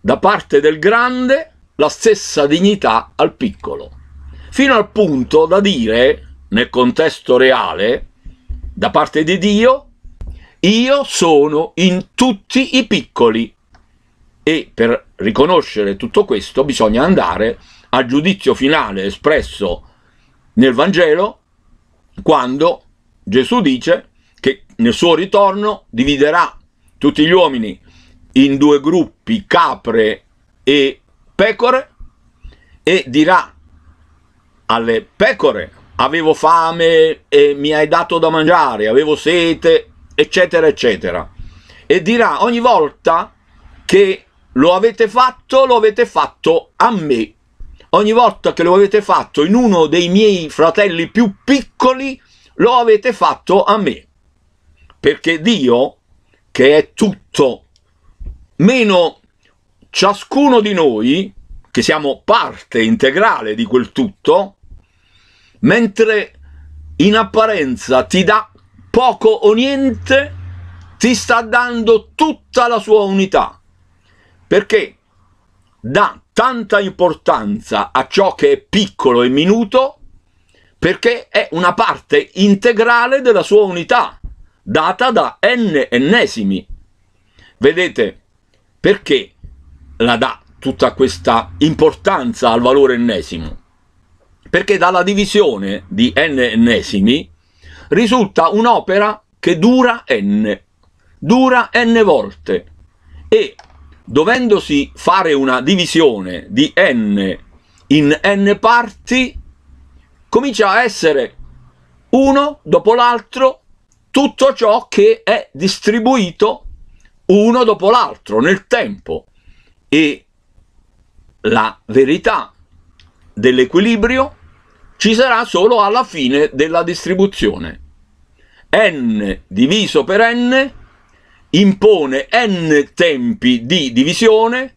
da parte del grande la stessa dignità al piccolo, fino al punto da dire, nel contesto reale, da parte di Dio, io sono in tutti i piccoli, e per riconoscere tutto questo bisogna andare al giudizio finale espresso nel Vangelo quando Gesù dice che nel suo ritorno dividerà tutti gli uomini in due gruppi, capre e pecore, e dirà alle pecore avevo fame e mi hai dato da mangiare, avevo sete, eccetera, eccetera. E dirà ogni volta che lo avete fatto, lo avete fatto a me. Ogni volta che lo avete fatto in uno dei miei fratelli più piccoli, lo avete fatto a me. Perché Dio, che è tutto, meno ciascuno di noi, che siamo parte integrale di quel tutto, mentre in apparenza ti dà poco o niente, ti sta dando tutta la sua unità perché dà tanta importanza a ciò che è piccolo e minuto perché è una parte integrale della sua unità, data da n ennesimi. Vedete, perché la dà tutta questa importanza al valore ennesimo? Perché dalla divisione di n ennesimi risulta un'opera che dura n, dura n volte, e dovendosi fare una divisione di n in n parti, comincia a essere uno dopo l'altro tutto ciò che è distribuito uno dopo l'altro nel tempo e la verità dell'equilibrio ci sarà solo alla fine della distribuzione. n diviso per n impone n tempi di divisione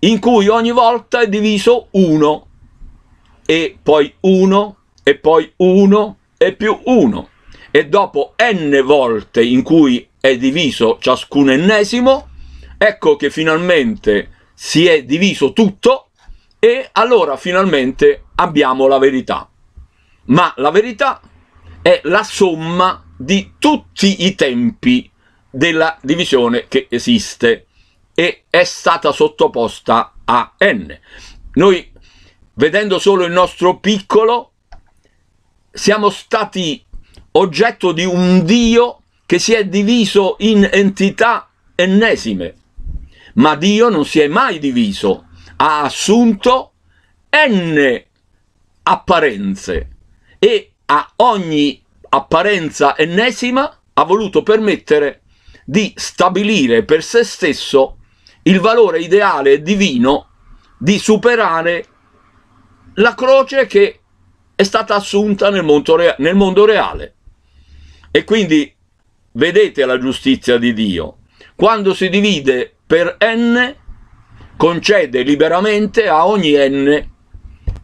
in cui ogni volta è diviso 1 e poi 1 e poi 1 e più 1 e dopo n volte in cui è diviso ciascun ennesimo ecco che finalmente si è diviso tutto e allora finalmente abbiamo la verità ma la verità è la somma di tutti i tempi della divisione che esiste e è stata sottoposta a n. Noi, vedendo solo il nostro piccolo, siamo stati oggetto di un Dio che si è diviso in entità ennesime, ma Dio non si è mai diviso, ha assunto n apparenze e a ogni apparenza ennesima ha voluto permettere di stabilire per se stesso il valore ideale e divino di superare la croce che è stata assunta nel mondo, nel mondo reale. E quindi vedete la giustizia di Dio. Quando si divide per n, concede liberamente a ogni n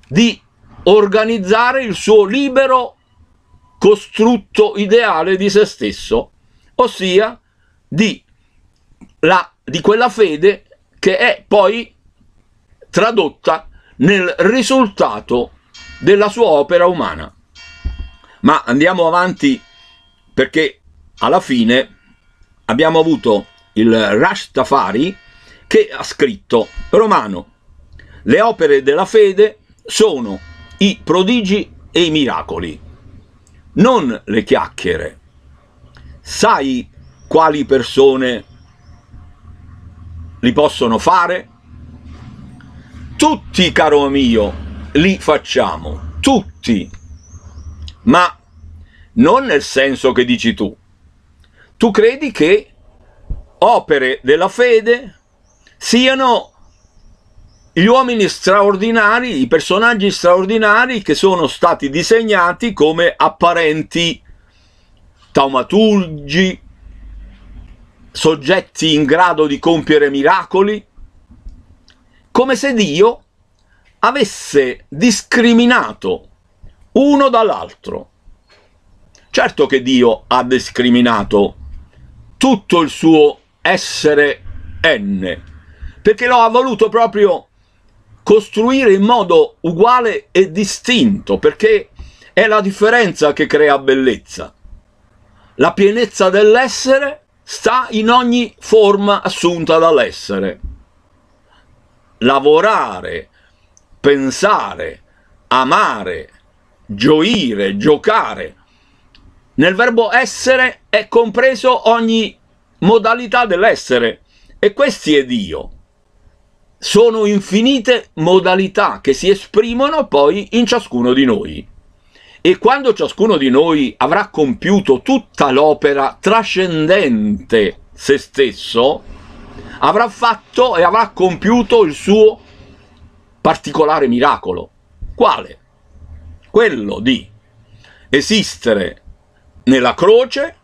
di organizzare il suo libero costrutto ideale di se stesso, ossia di, la, di quella fede che è poi tradotta nel risultato della sua opera umana. Ma andiamo avanti perché alla fine abbiamo avuto il Rashtafari che ha scritto Romano, le opere della fede sono i prodigi e i miracoli, non le chiacchiere. Sai quali persone li possono fare? Tutti, caro mio, li facciamo, tutti, ma non nel senso che dici tu. Tu credi che opere della fede siano gli uomini straordinari, i personaggi straordinari che sono stati disegnati come apparenti taumaturgi, soggetti in grado di compiere miracoli, come se Dio avesse discriminato uno dall'altro. Certo che Dio ha discriminato tutto il suo essere N, perché lo ha voluto proprio costruire in modo uguale e distinto, perché è la differenza che crea bellezza. La pienezza dell'essere sta in ogni forma assunta dall'essere. Lavorare, pensare, amare, gioire, giocare. Nel verbo essere è compreso ogni modalità dell'essere e questi è Dio. Sono infinite modalità che si esprimono poi in ciascuno di noi e quando ciascuno di noi avrà compiuto tutta l'opera trascendente se stesso, avrà fatto e avrà compiuto il suo particolare miracolo. Quale? Quello di esistere nella croce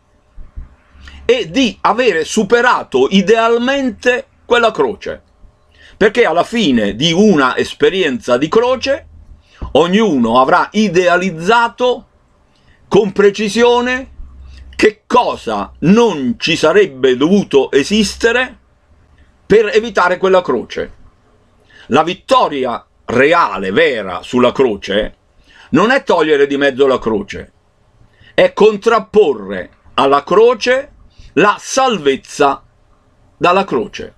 e di avere superato idealmente quella croce. Perché alla fine di una esperienza di croce ognuno avrà idealizzato con precisione che cosa non ci sarebbe dovuto esistere per evitare quella croce. La vittoria reale, vera, sulla croce non è togliere di mezzo la croce, è contrapporre alla croce la salvezza dalla croce.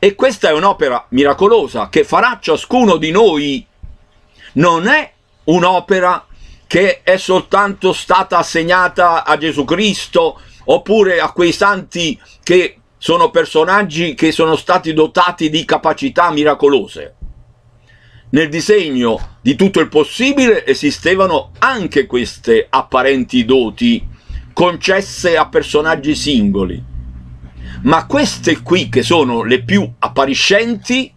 E questa è un'opera miracolosa che farà ciascuno di noi non è un'opera che è soltanto stata assegnata a Gesù Cristo oppure a quei santi che sono personaggi che sono stati dotati di capacità miracolose. Nel disegno di tutto il possibile esistevano anche queste apparenti doti concesse a personaggi singoli, ma queste qui che sono le più appariscenti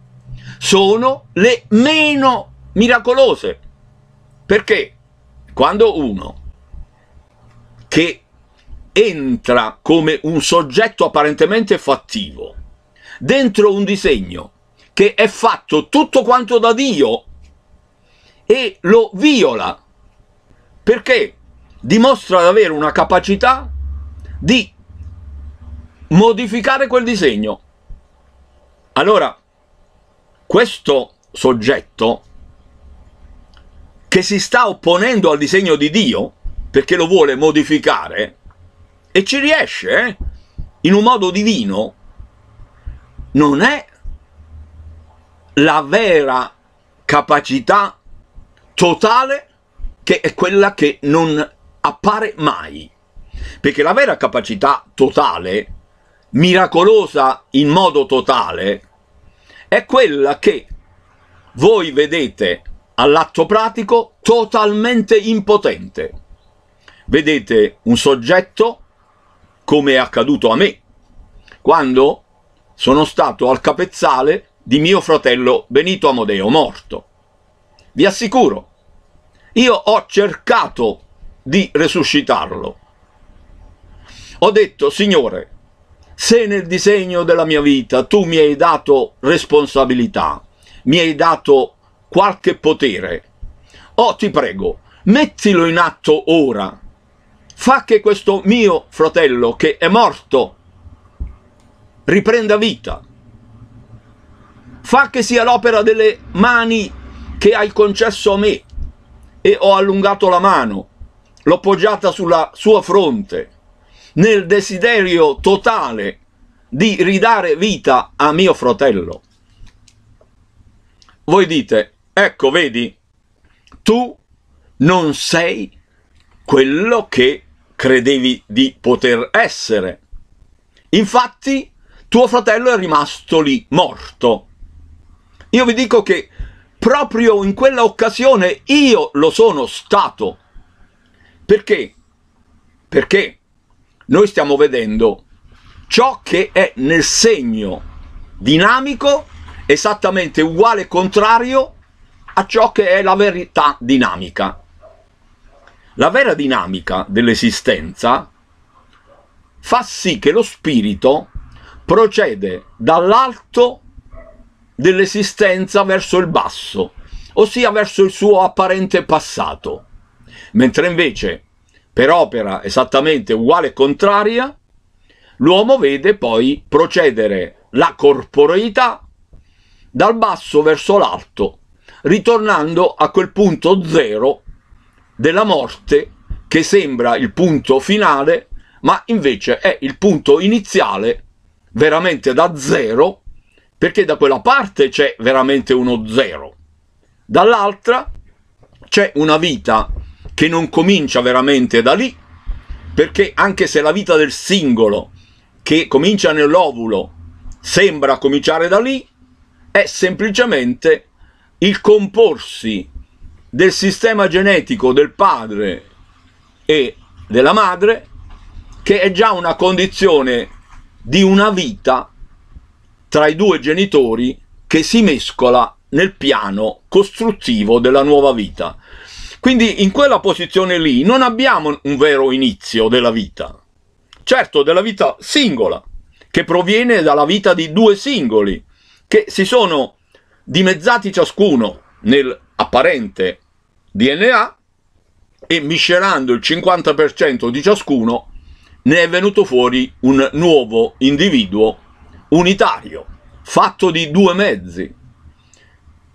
sono le meno miracolose, perché quando uno che entra come un soggetto apparentemente fattivo dentro un disegno che è fatto tutto quanto da Dio e lo viola perché dimostra di avere una capacità di modificare quel disegno. Allora, questo soggetto che si sta opponendo al disegno di Dio perché lo vuole modificare e ci riesce eh? in un modo divino, non è la vera capacità totale che è quella che non appare mai. Perché la vera capacità totale, miracolosa in modo totale, è quella che voi vedete all'atto pratico totalmente impotente. Vedete un soggetto, come è accaduto a me, quando sono stato al capezzale di mio fratello Benito Amodeo, morto. Vi assicuro, io ho cercato di resuscitarlo. Ho detto, Signore, se nel disegno della mia vita tu mi hai dato responsabilità, mi hai dato qualche potere. Oh, ti prego, mettilo in atto ora. Fa che questo mio fratello, che è morto, riprenda vita. Fa che sia l'opera delle mani che hai concesso a me. E ho allungato la mano, l'ho poggiata sulla sua fronte, nel desiderio totale di ridare vita a mio fratello. Voi dite, Ecco, vedi, tu non sei quello che credevi di poter essere. Infatti, tuo fratello è rimasto lì, morto. Io vi dico che proprio in quella occasione io lo sono stato. Perché? Perché noi stiamo vedendo ciò che è nel segno dinamico esattamente uguale e contrario a ciò che è la verità dinamica. La vera dinamica dell'esistenza fa sì che lo spirito procede dall'alto dell'esistenza verso il basso, ossia verso il suo apparente passato, mentre invece, per opera esattamente uguale e contraria, l'uomo vede poi procedere la corporeità dal basso verso l'alto, ritornando a quel punto zero della morte che sembra il punto finale, ma invece è il punto iniziale, veramente da zero, perché da quella parte c'è veramente uno zero. Dall'altra c'è una vita che non comincia veramente da lì, perché anche se la vita del singolo, che comincia nell'ovulo, sembra cominciare da lì, è semplicemente il comporsi del sistema genetico del padre e della madre, che è già una condizione di una vita tra i due genitori che si mescola nel piano costruttivo della nuova vita. Quindi in quella posizione lì non abbiamo un vero inizio della vita, certo della vita singola, che proviene dalla vita di due singoli, che si sono dimezzati ciascuno nel apparente DNA e miscelando il 50% di ciascuno ne è venuto fuori un nuovo individuo unitario, fatto di due mezzi.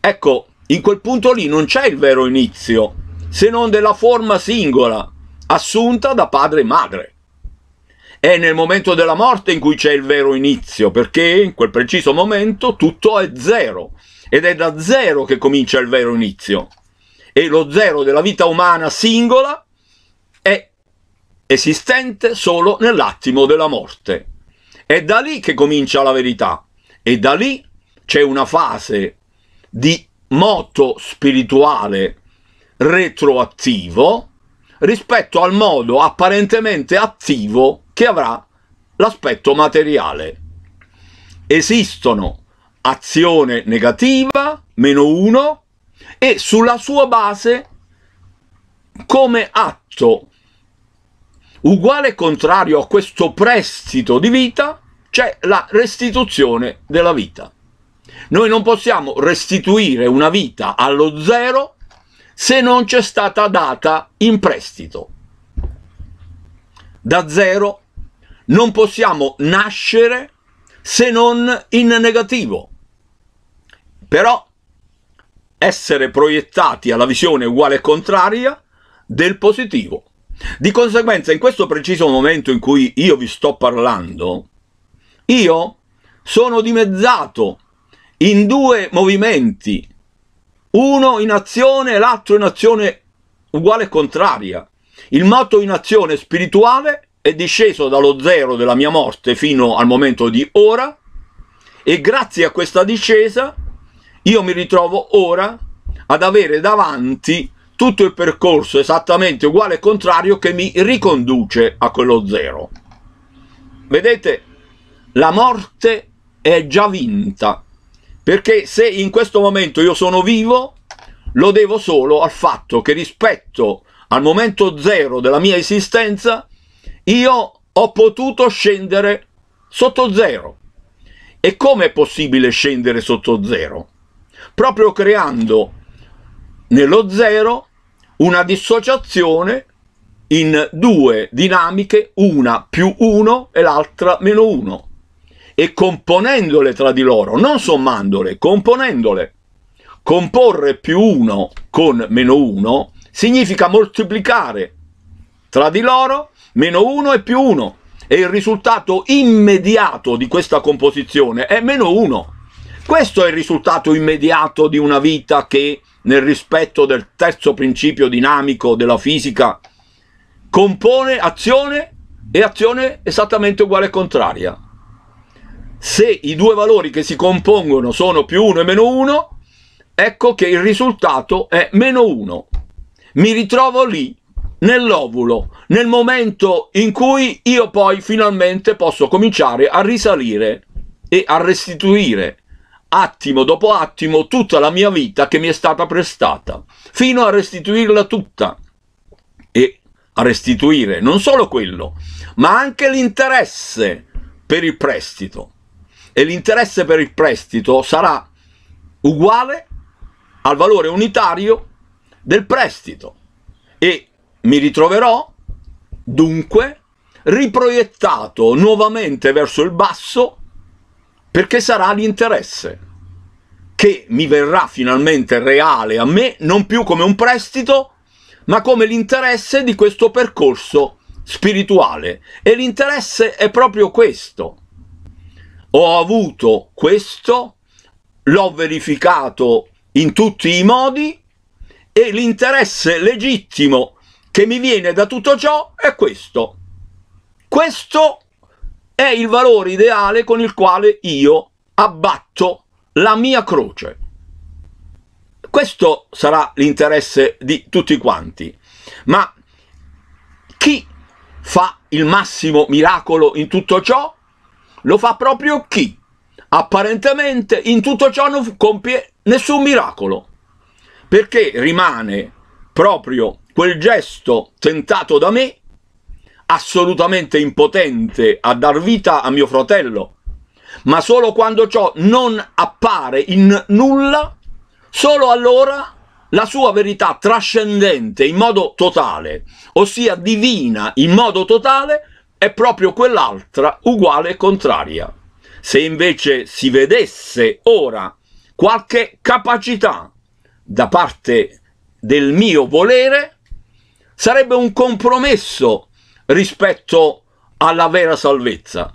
Ecco, in quel punto lì non c'è il vero inizio, se non della forma singola, assunta da padre e madre. È nel momento della morte in cui c'è il vero inizio, perché in quel preciso momento tutto è zero, ed è da zero che comincia il vero inizio. E lo zero della vita umana singola è esistente solo nell'attimo della morte. È da lì che comincia la verità e da lì c'è una fase di moto spirituale retroattivo rispetto al modo apparentemente attivo che avrà l'aspetto materiale. Esistono azione negativa, meno 1, e sulla sua base come atto uguale e contrario a questo prestito di vita c'è la restituzione della vita. Noi non possiamo restituire una vita allo zero se non c'è stata data in prestito. Da zero non possiamo nascere se non in negativo però essere proiettati alla visione uguale e contraria del positivo. Di conseguenza, in questo preciso momento in cui io vi sto parlando, io sono dimezzato in due movimenti, uno in azione e l'altro in azione uguale e contraria. Il moto in azione spirituale è disceso dallo zero della mia morte fino al momento di ora e grazie a questa discesa io mi ritrovo ora ad avere davanti tutto il percorso esattamente uguale e contrario che mi riconduce a quello zero. Vedete, la morte è già vinta, perché se in questo momento io sono vivo, lo devo solo al fatto che rispetto al momento zero della mia esistenza, io ho potuto scendere sotto zero. E come è possibile scendere sotto zero? proprio creando nello zero una dissociazione in due dinamiche, una più 1 e l'altra meno 1, e componendole tra di loro, non sommandole, componendole. Comporre più 1 con meno 1 significa moltiplicare tra di loro meno 1 e più 1 e il risultato immediato di questa composizione è meno 1 questo è il risultato immediato di una vita che, nel rispetto del terzo principio dinamico della fisica, compone azione e azione esattamente uguale e contraria. Se i due valori che si compongono sono più 1 e meno 1, ecco che il risultato è meno 1. Mi ritrovo lì, nell'ovulo, nel momento in cui io poi finalmente posso cominciare a risalire e a restituire attimo dopo attimo tutta la mia vita che mi è stata prestata, fino a restituirla tutta e a restituire non solo quello, ma anche l'interesse per il prestito. E l'interesse per il prestito sarà uguale al valore unitario del prestito e mi ritroverò dunque riproiettato nuovamente verso il basso perché sarà l'interesse che mi verrà finalmente reale a me, non più come un prestito, ma come l'interesse di questo percorso spirituale. E l'interesse è proprio questo. Ho avuto questo, l'ho verificato in tutti i modi e l'interesse legittimo che mi viene da tutto ciò è questo. Questo è il valore ideale con il quale io abbatto la mia croce. Questo sarà l'interesse di tutti quanti, ma chi fa il massimo miracolo in tutto ciò? Lo fa proprio chi? Apparentemente in tutto ciò non compie nessun miracolo, perché rimane proprio quel gesto tentato da me assolutamente impotente a dar vita a mio fratello ma solo quando ciò non appare in nulla, solo allora la sua verità trascendente in modo totale, ossia divina in modo totale, è proprio quell'altra uguale e contraria. Se invece si vedesse ora qualche capacità da parte del mio volere, sarebbe un compromesso rispetto alla vera salvezza,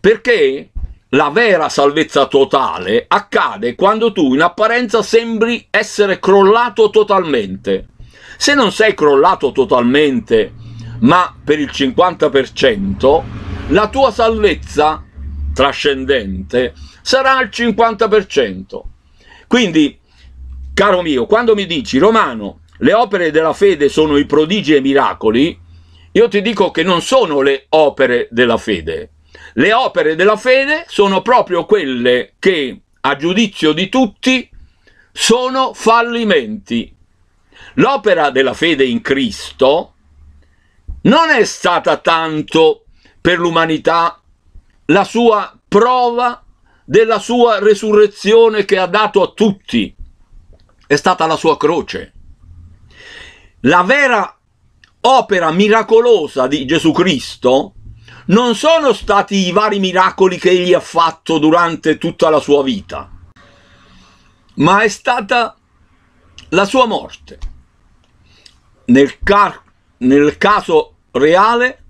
perché la vera salvezza totale accade quando tu in apparenza sembri essere crollato totalmente. Se non sei crollato totalmente, ma per il 50%, la tua salvezza trascendente sarà al 50%. Quindi, caro mio, quando mi dici Romano, le opere della fede sono i prodigi e i miracoli, io ti dico che non sono le opere della fede, le opere della fede sono proprio quelle che, a giudizio di tutti, sono fallimenti. L'opera della fede in Cristo non è stata tanto per l'umanità la sua prova della sua resurrezione che ha dato a tutti, è stata la sua croce. La vera opera miracolosa di Gesù Cristo non sono stati i vari miracoli che egli ha fatto durante tutta la sua vita, ma è stata la sua morte. Nel, car- nel caso reale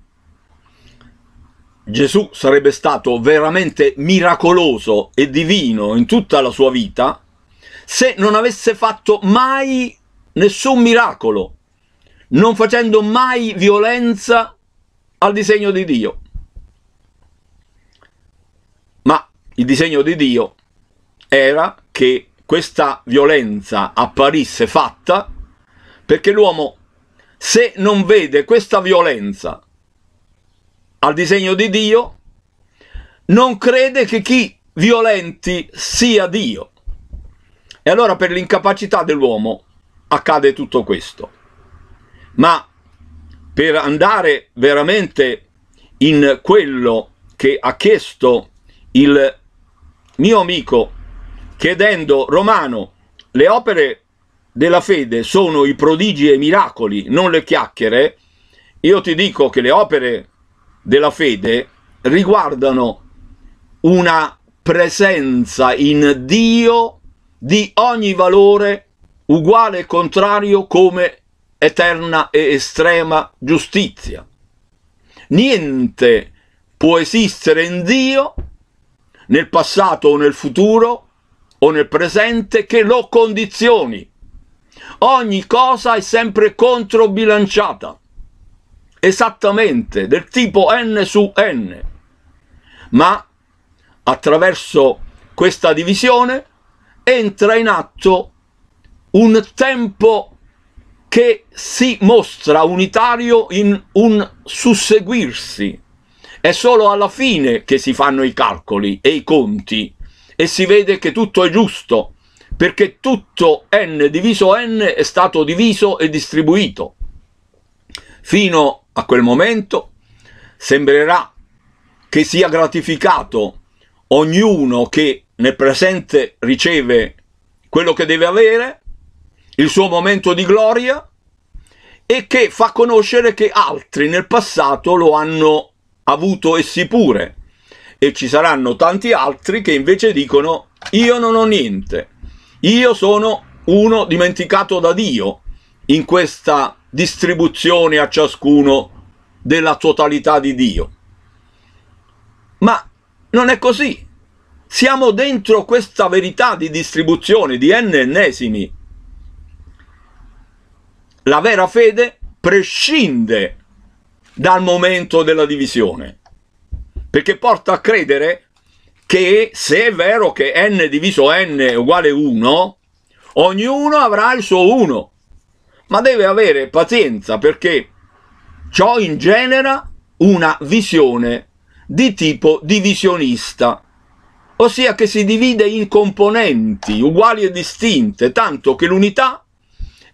Gesù sarebbe stato veramente miracoloso e divino in tutta la sua vita se non avesse fatto mai nessun miracolo, non facendo mai violenza al disegno di Dio. il disegno di Dio era che questa violenza apparisse fatta perché l'uomo se non vede questa violenza al disegno di Dio non crede che chi violenti sia Dio. E allora per l'incapacità dell'uomo accade tutto questo. Ma per andare veramente in quello che ha chiesto il mio amico, chiedendo Romano, le opere della fede sono i prodigi e i miracoli, non le chiacchiere, io ti dico che le opere della fede riguardano una presenza in Dio di ogni valore uguale e contrario come eterna e estrema giustizia. Niente può esistere in Dio nel passato o nel futuro o nel presente che lo condizioni. Ogni cosa è sempre controbilanciata, esattamente del tipo n su n, ma attraverso questa divisione entra in atto un tempo che si mostra unitario in un susseguirsi è solo alla fine che si fanno i calcoli e i conti e si vede che tutto è giusto, perché tutto n diviso n è stato diviso e distribuito. Fino a quel momento sembrerà che sia gratificato ognuno che nel presente riceve quello che deve avere, il suo momento di gloria e che fa conoscere che altri nel passato lo hanno avuto essi pure, e ci saranno tanti altri che invece dicono io non ho niente, io sono uno dimenticato da Dio in questa distribuzione a ciascuno della totalità di Dio. Ma non è così. Siamo dentro questa verità di distribuzione di n ennesimi. La vera fede prescinde dal momento della divisione, perché porta a credere che se è vero che n diviso n è uguale 1, ognuno avrà il suo 1, ma deve avere pazienza perché ciò ingenera una visione di tipo divisionista, ossia che si divide in componenti uguali e distinte, tanto che l'unità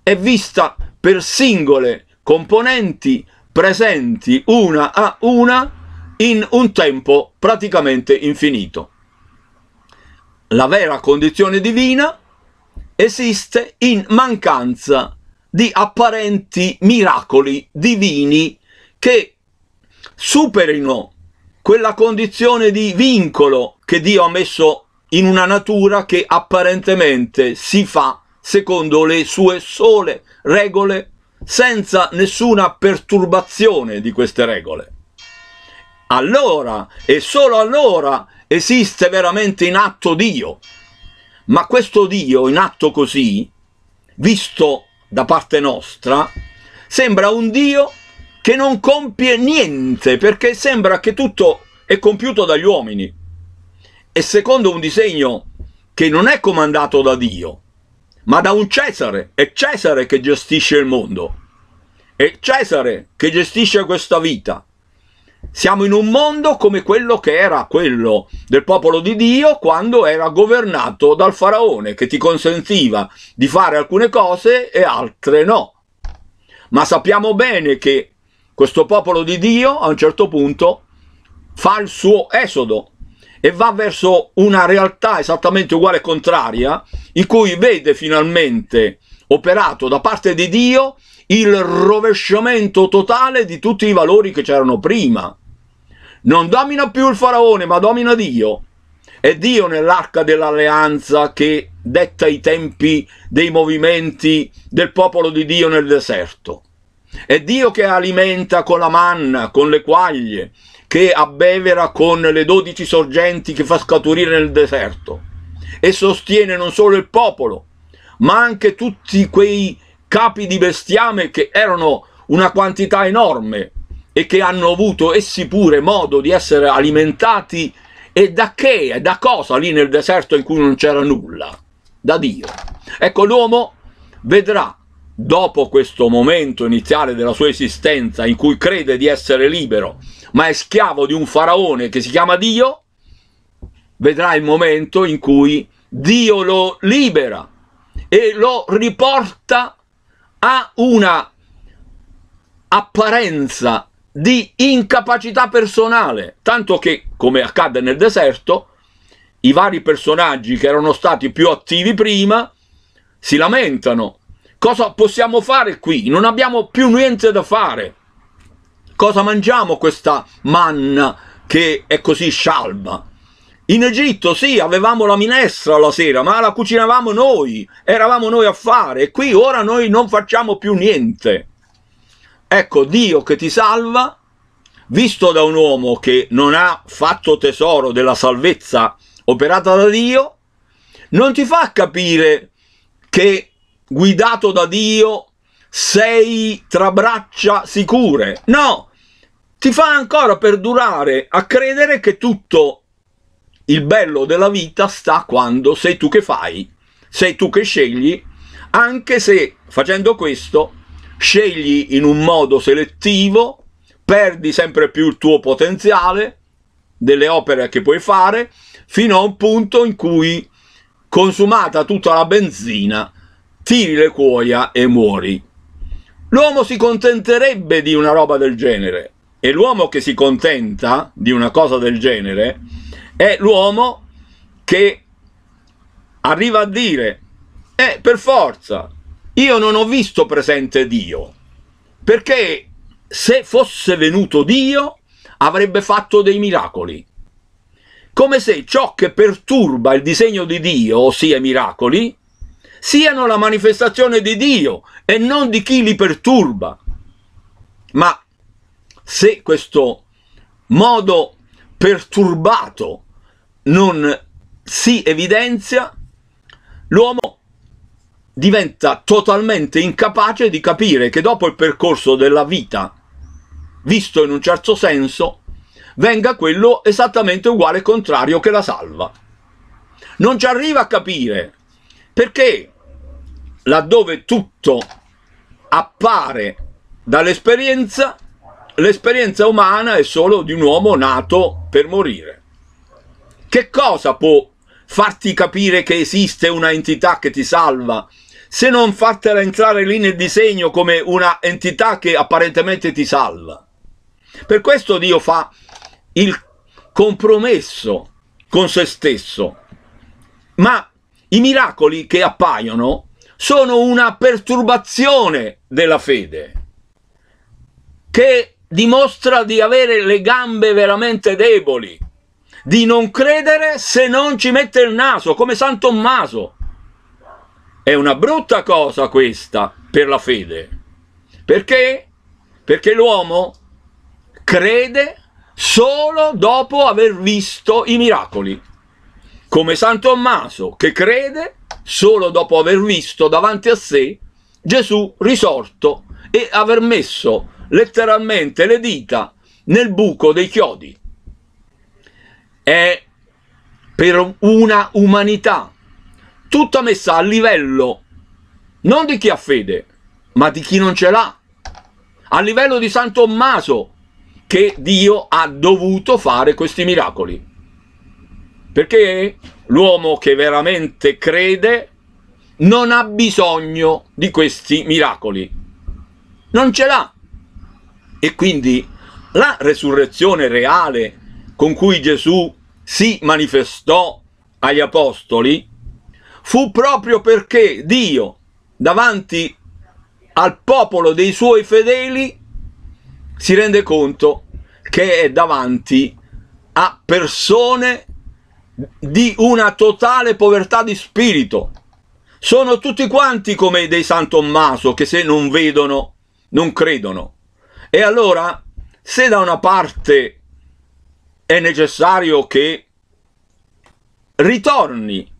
è vista per singole componenti presenti una a una in un tempo praticamente infinito. La vera condizione divina esiste in mancanza di apparenti miracoli divini che superino quella condizione di vincolo che Dio ha messo in una natura che apparentemente si fa secondo le sue sole regole senza nessuna perturbazione di queste regole. Allora e solo allora esiste veramente in atto Dio. Ma questo Dio in atto così, visto da parte nostra, sembra un Dio che non compie niente perché sembra che tutto è compiuto dagli uomini e secondo un disegno che non è comandato da Dio, ma da un Cesare. È Cesare che gestisce il mondo. È Cesare che gestisce questa vita. Siamo in un mondo come quello che era quello del popolo di Dio quando era governato dal faraone che ti consentiva di fare alcune cose e altre no. Ma sappiamo bene che questo popolo di Dio a un certo punto fa il suo esodo e va verso una realtà esattamente uguale e contraria, in cui vede finalmente operato da parte di Dio il rovesciamento totale di tutti i valori che c'erano prima. Non domina più il faraone, ma domina Dio. È Dio nell'arca dell'alleanza che detta i tempi dei movimenti del popolo di Dio nel deserto. È Dio che alimenta con la manna, con le quaglie, che abbevera con le dodici sorgenti che fa scaturire nel deserto e sostiene non solo il popolo, ma anche tutti quei capi di bestiame che erano una quantità enorme e che hanno avuto essi pure modo di essere alimentati e da che e da cosa lì nel deserto in cui non c'era nulla da Dio. Ecco l'uomo vedrà dopo questo momento iniziale della sua esistenza in cui crede di essere libero, ma è schiavo di un faraone che si chiama Dio, vedrà il momento in cui Dio lo libera e lo riporta a una apparenza di incapacità personale, tanto che, come accade nel deserto, i vari personaggi che erano stati più attivi prima si lamentano Cosa possiamo fare qui? Non abbiamo più niente da fare. Cosa mangiamo questa manna che è così scialba? In Egitto sì, avevamo la minestra la sera, ma la cucinavamo noi, eravamo noi a fare, e qui ora noi non facciamo più niente. Ecco, Dio che ti salva, visto da un uomo che non ha fatto tesoro della salvezza operata da Dio, non ti fa capire che guidato da Dio, sei tra braccia sicure. No, ti fa ancora perdurare a credere che tutto il bello della vita sta quando sei tu che fai, sei tu che scegli, anche se facendo questo scegli in un modo selettivo, perdi sempre più il tuo potenziale delle opere che puoi fare, fino a un punto in cui consumata tutta la benzina tiri le cuoia e muori. L'uomo si contenterebbe di una roba del genere e l'uomo che si contenta di una cosa del genere è l'uomo che arriva a dire eh, per forza, io non ho visto presente Dio, perché se fosse venuto Dio avrebbe fatto dei miracoli. Come se ciò che perturba il disegno di Dio, ossia i miracoli, siano la manifestazione di Dio e non di chi li perturba. Ma se questo modo perturbato non si evidenzia, l'uomo diventa totalmente incapace di capire che dopo il percorso della vita, visto in un certo senso, venga quello esattamente uguale e contrario che la salva. Non ci arriva a capire perché laddove tutto appare dall'esperienza, l'esperienza umana è solo di un uomo nato per morire. Che cosa può farti capire che esiste una entità che ti salva se non fartela entrare lì nel disegno come una entità che apparentemente ti salva? Per questo Dio fa il compromesso con se stesso, ma i miracoli che appaiono sono una perturbazione della fede che dimostra di avere le gambe veramente deboli, di non credere se non ci mette il naso, come San Tommaso. È una brutta cosa questa per la fede. Perché? Perché l'uomo crede solo dopo aver visto i miracoli. Come San Tommaso che crede solo dopo aver visto davanti a sé Gesù risorto e aver messo letteralmente le dita nel buco dei chiodi. È per una umanità tutta messa a livello non di chi ha fede, ma di chi non ce l'ha. A livello di San Tommaso, che Dio ha dovuto fare questi miracoli perché l'uomo che veramente crede non ha bisogno di questi miracoli, non ce l'ha. E quindi la resurrezione reale con cui Gesù si manifestò agli apostoli fu proprio perché Dio davanti al popolo dei suoi fedeli si rende conto che è davanti a persone di una totale povertà di spirito. Sono tutti quanti come dei San Tommaso che se non vedono non credono. E allora, se da una parte è necessario che ritorni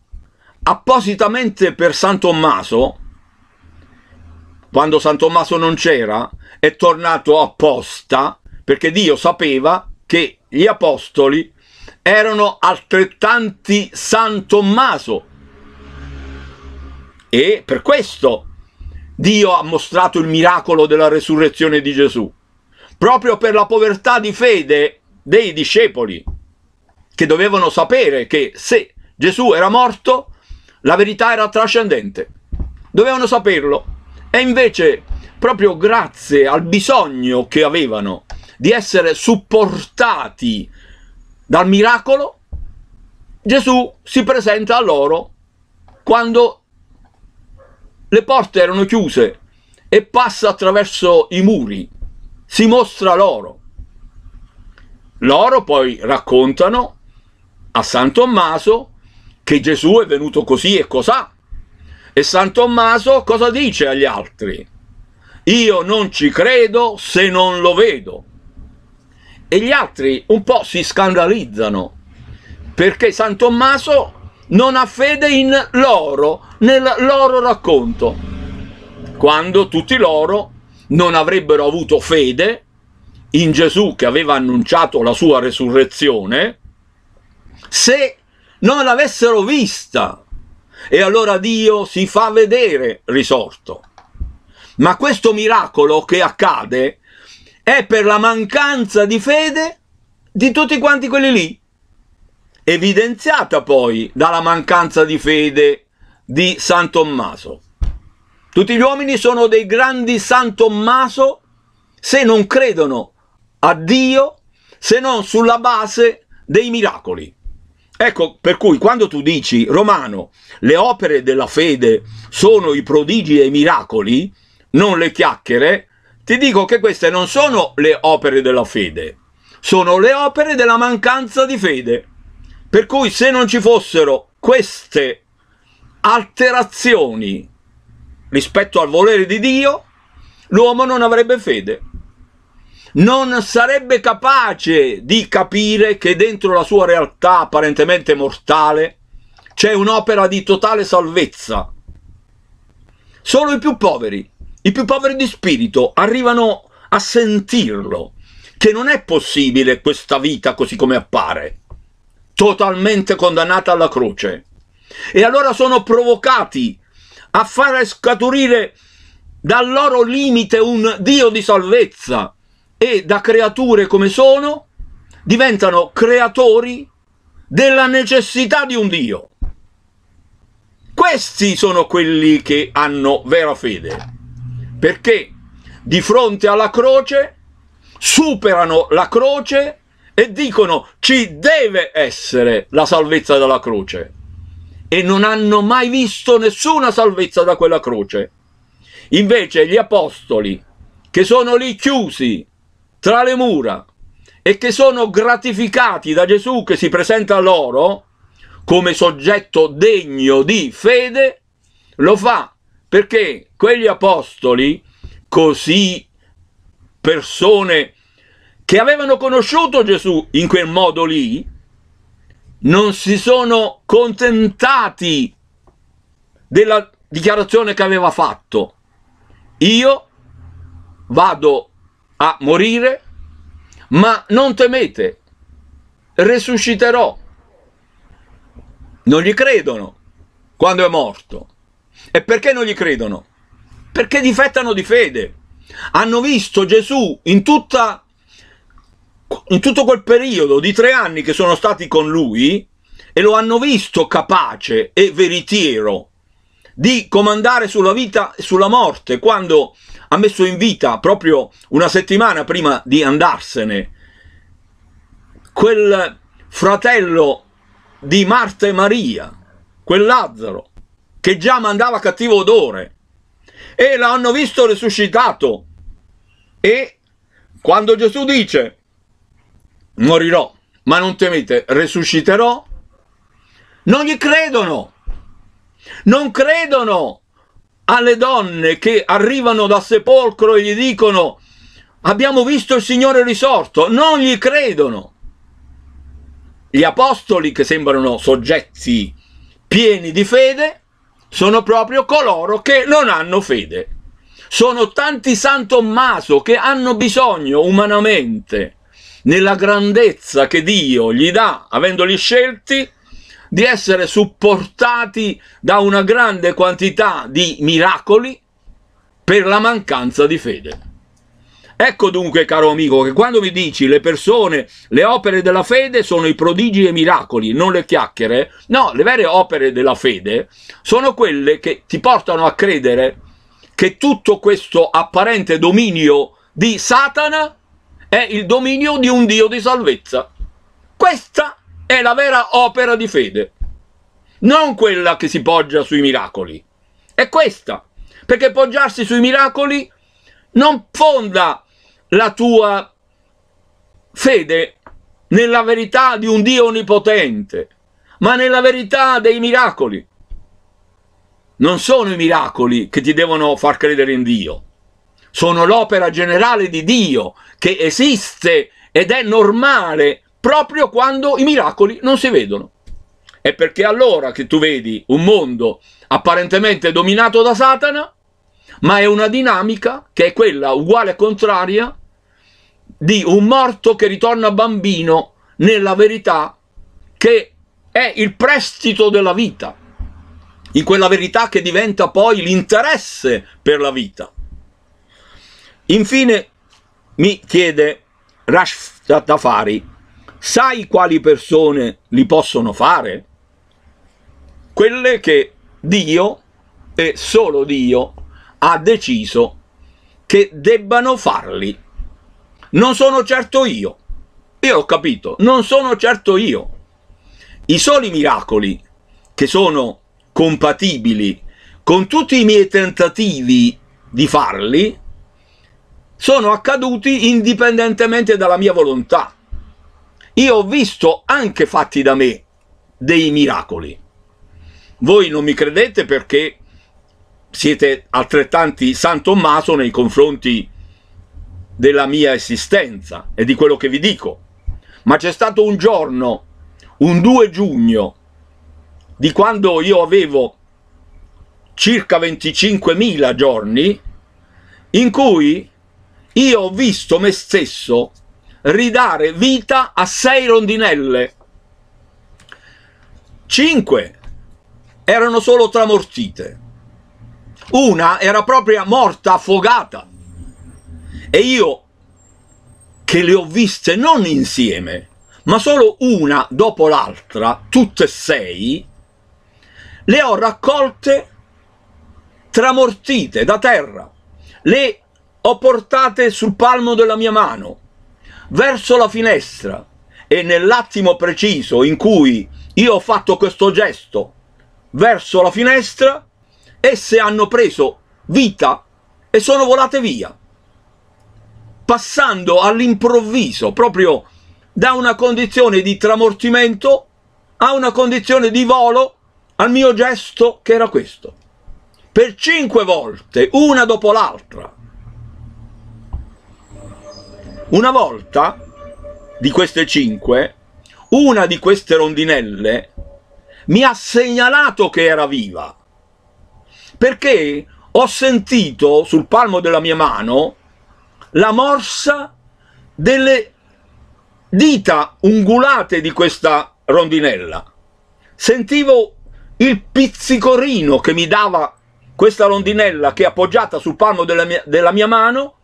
appositamente per San Tommaso, quando San Tommaso non c'era, è tornato apposta perché Dio sapeva che gli apostoli erano altrettanti San Tommaso. E per questo Dio ha mostrato il miracolo della resurrezione di Gesù, proprio per la povertà di fede dei discepoli, che dovevano sapere che se Gesù era morto, la verità era trascendente. Dovevano saperlo. E invece, proprio grazie al bisogno che avevano di essere supportati dal miracolo, Gesù si presenta a loro quando le porte erano chiuse e passa attraverso i muri, si mostra loro. Loro poi raccontano a San Tommaso che Gesù è venuto così e cos'ha. E San Tommaso cosa dice agli altri? Io non ci credo se non lo vedo e gli altri un po' si scandalizzano perché San Tommaso non ha fede in loro, nel loro racconto, quando tutti loro non avrebbero avuto fede in Gesù che aveva annunciato la sua resurrezione se non l'avessero vista e allora Dio si fa vedere risorto. Ma questo miracolo che accade è per la mancanza di fede di tutti quanti quelli lì, evidenziata poi dalla mancanza di fede di San Tommaso. Tutti gli uomini sono dei grandi San Tommaso se non credono a Dio, se non sulla base dei miracoli. Ecco, per cui quando tu dici, Romano, le opere della fede sono i prodigi e i miracoli, non le chiacchiere, ti dico che queste non sono le opere della fede, sono le opere della mancanza di fede. Per cui se non ci fossero queste alterazioni rispetto al volere di Dio, l'uomo non avrebbe fede. Non sarebbe capace di capire che dentro la sua realtà apparentemente mortale c'è un'opera di totale salvezza. Solo i più poveri i più poveri di spirito arrivano a sentirlo, che non è possibile questa vita così come appare, totalmente condannata alla croce. E allora sono provocati a fare scaturire dal loro limite un Dio di salvezza e da creature come sono diventano creatori della necessità di un Dio. Questi sono quelli che hanno vera fede perché di fronte alla croce superano la croce e dicono ci deve essere la salvezza dalla croce e non hanno mai visto nessuna salvezza da quella croce. Invece gli apostoli che sono lì chiusi tra le mura e che sono gratificati da Gesù che si presenta a loro come soggetto degno di fede, lo fa perché quegli apostoli, così persone che avevano conosciuto Gesù in quel modo lì, non si sono contentati della dichiarazione che aveva fatto. Io vado a morire, ma non temete, resusciterò. Non gli credono quando è morto. E perché non gli credono? Perché difettano di fede. Hanno visto Gesù in, tutta, in tutto quel periodo di tre anni che sono stati con lui e lo hanno visto capace e veritiero di comandare sulla vita e sulla morte quando ha messo in vita proprio una settimana prima di andarsene quel fratello di Marta e Maria, quel Lazzaro che già mandava cattivo odore e l'hanno visto risuscitato. E quando Gesù dice morirò, ma non temete, risusciterò, non gli credono. Non credono alle donne che arrivano dal sepolcro e gli dicono abbiamo visto il Signore risorto, non gli credono. Gli apostoli che sembrano soggetti pieni di fede sono proprio coloro che non hanno fede. Sono tanti San Tommaso che hanno bisogno umanamente, nella grandezza che Dio gli dà, avendoli scelti, di essere supportati da una grande quantità di miracoli per la mancanza di fede. Ecco dunque, caro amico, che quando mi dici le persone, le opere della fede sono i prodigi e i miracoli, non le chiacchiere, no, le vere opere della fede sono quelle che ti portano a credere che tutto questo apparente dominio di Satana è il dominio di un Dio di salvezza. Questa è la vera opera di fede, non quella che si poggia sui miracoli. È questa, perché poggiarsi sui miracoli non fonda la tua fede nella verità di un Dio onnipotente, ma nella verità dei miracoli. Non sono i miracoli che ti devono far credere in Dio, sono l'opera generale di Dio che esiste ed è normale proprio quando i miracoli non si vedono. È perché allora che tu vedi un mondo apparentemente dominato da Satana, ma è una dinamica che è quella uguale e contraria di un morto che ritorna bambino nella verità che è il prestito della vita, in quella verità che diventa poi l'interesse per la vita. Infine mi chiede Rashf Tafari, sai quali persone li possono fare? Quelle che Dio e solo Dio ha deciso che debbano farli. Non sono certo io. Io ho capito, non sono certo io. I soli miracoli che sono compatibili con tutti i miei tentativi di farli sono accaduti indipendentemente dalla mia volontà. Io ho visto anche fatti da me dei miracoli. Voi non mi credete perché siete altrettanti San Tommaso nei confronti della mia esistenza e di quello che vi dico. Ma c'è stato un giorno, un 2 giugno, di quando io avevo circa 25.000 giorni, in cui io ho visto me stesso ridare vita a sei rondinelle. Cinque erano solo tramortite una era proprio morta affogata e io che le ho viste non insieme ma solo una dopo l'altra tutte e sei le ho raccolte tramortite da terra le ho portate sul palmo della mia mano verso la finestra e nell'attimo preciso in cui io ho fatto questo gesto verso la finestra esse hanno preso vita e sono volate via, passando all'improvviso proprio da una condizione di tramortimento a una condizione di volo al mio gesto che era questo. Per cinque volte, una dopo l'altra. Una volta di queste cinque, una di queste rondinelle mi ha segnalato che era viva perché ho sentito sul palmo della mia mano la morsa delle dita ungulate di questa rondinella. Sentivo il pizzicorino che mi dava questa rondinella che appoggiata sul palmo della mia, della mia mano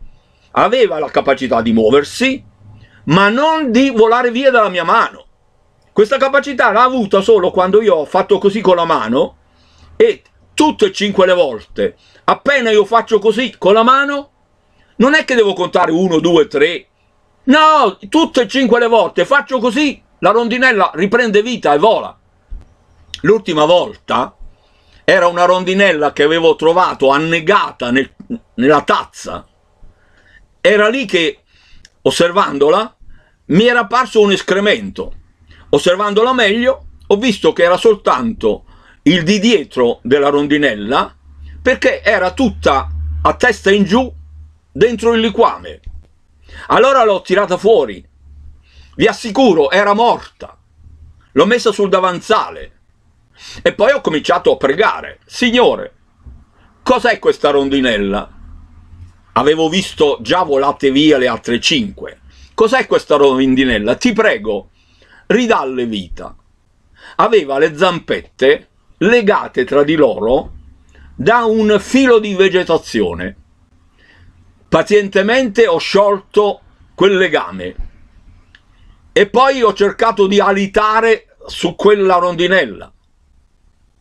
aveva la capacità di muoversi, ma non di volare via dalla mia mano. Questa capacità l'ha avuta solo quando io ho fatto così con la mano e tutte e cinque le volte, appena io faccio così con la mano, non è che devo contare 1, 2, 3, no, tutte e cinque le volte faccio così, la rondinella riprende vita e vola. L'ultima volta era una rondinella che avevo trovato annegata nel, nella tazza, era lì che, osservandola, mi era apparso un escremento. Osservandola meglio, ho visto che era soltanto il di dietro della rondinella perché era tutta a testa in giù dentro il liquame. Allora l'ho tirata fuori. Vi assicuro, era morta. L'ho messa sul davanzale. E poi ho cominciato a pregare. Signore, cos'è questa rondinella? Avevo visto già volate via le altre cinque. Cos'è questa rondinella? Ti prego, ridalle vita. Aveva le zampette legate tra di loro da un filo di vegetazione. Pazientemente ho sciolto quel legame e poi ho cercato di alitare su quella rondinella,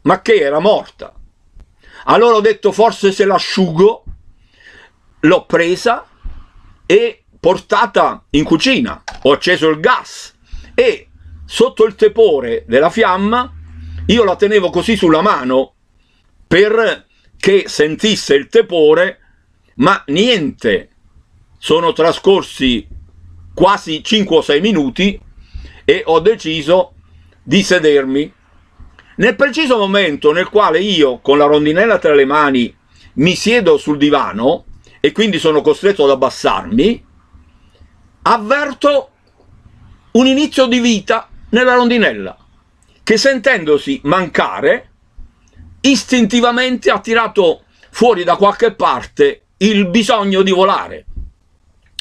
ma che era morta. Allora ho detto forse se l'asciugo, l'ho presa e portata in cucina, ho acceso il gas e sotto il tepore della fiamma io la tenevo così sulla mano perché sentisse il tepore, ma niente. Sono trascorsi quasi 5 o 6 minuti e ho deciso di sedermi. Nel preciso momento nel quale io, con la rondinella tra le mani, mi siedo sul divano e quindi sono costretto ad abbassarmi, avverto un inizio di vita nella rondinella che sentendosi mancare istintivamente ha tirato fuori da qualche parte il bisogno di volare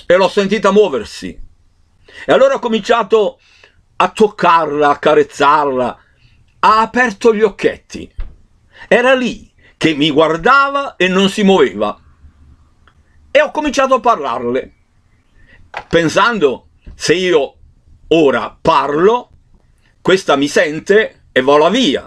e l'ho sentita muoversi e allora ho cominciato a toccarla, a carezzarla, ha aperto gli occhietti. Era lì che mi guardava e non si muoveva. E ho cominciato a parlarle, pensando se io ora parlo questa mi sente e vola via,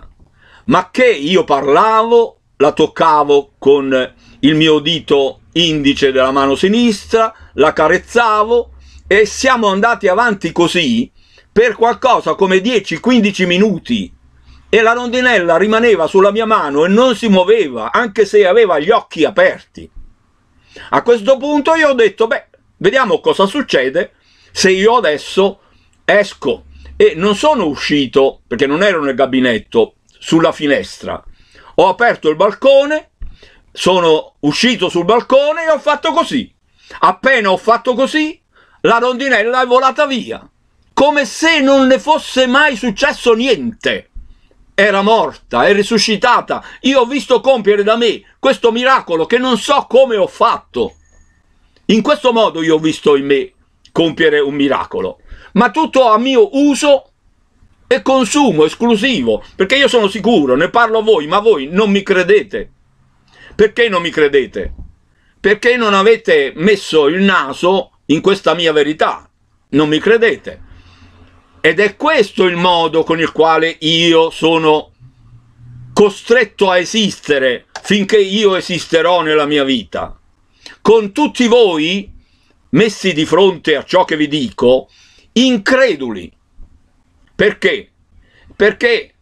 ma che io parlavo, la toccavo con il mio dito indice della mano sinistra, la carezzavo e siamo andati avanti così per qualcosa come 10-15 minuti e la rondinella rimaneva sulla mia mano e non si muoveva anche se aveva gli occhi aperti. A questo punto io ho detto, beh, vediamo cosa succede se io adesso esco e non sono uscito, perché non ero nel gabinetto, sulla finestra. Ho aperto il balcone, sono uscito sul balcone e ho fatto così. Appena ho fatto così, la rondinella è volata via, come se non ne fosse mai successo niente. Era morta, è risuscitata. Io ho visto compiere da me questo miracolo che non so come ho fatto. In questo modo io ho visto in me compiere un miracolo ma tutto a mio uso e consumo esclusivo, perché io sono sicuro, ne parlo a voi, ma voi non mi credete. Perché non mi credete? Perché non avete messo il naso in questa mia verità. Non mi credete. Ed è questo il modo con il quale io sono costretto a esistere finché io esisterò nella mia vita. Con tutti voi messi di fronte a ciò che vi dico, increduli. Perché? Perché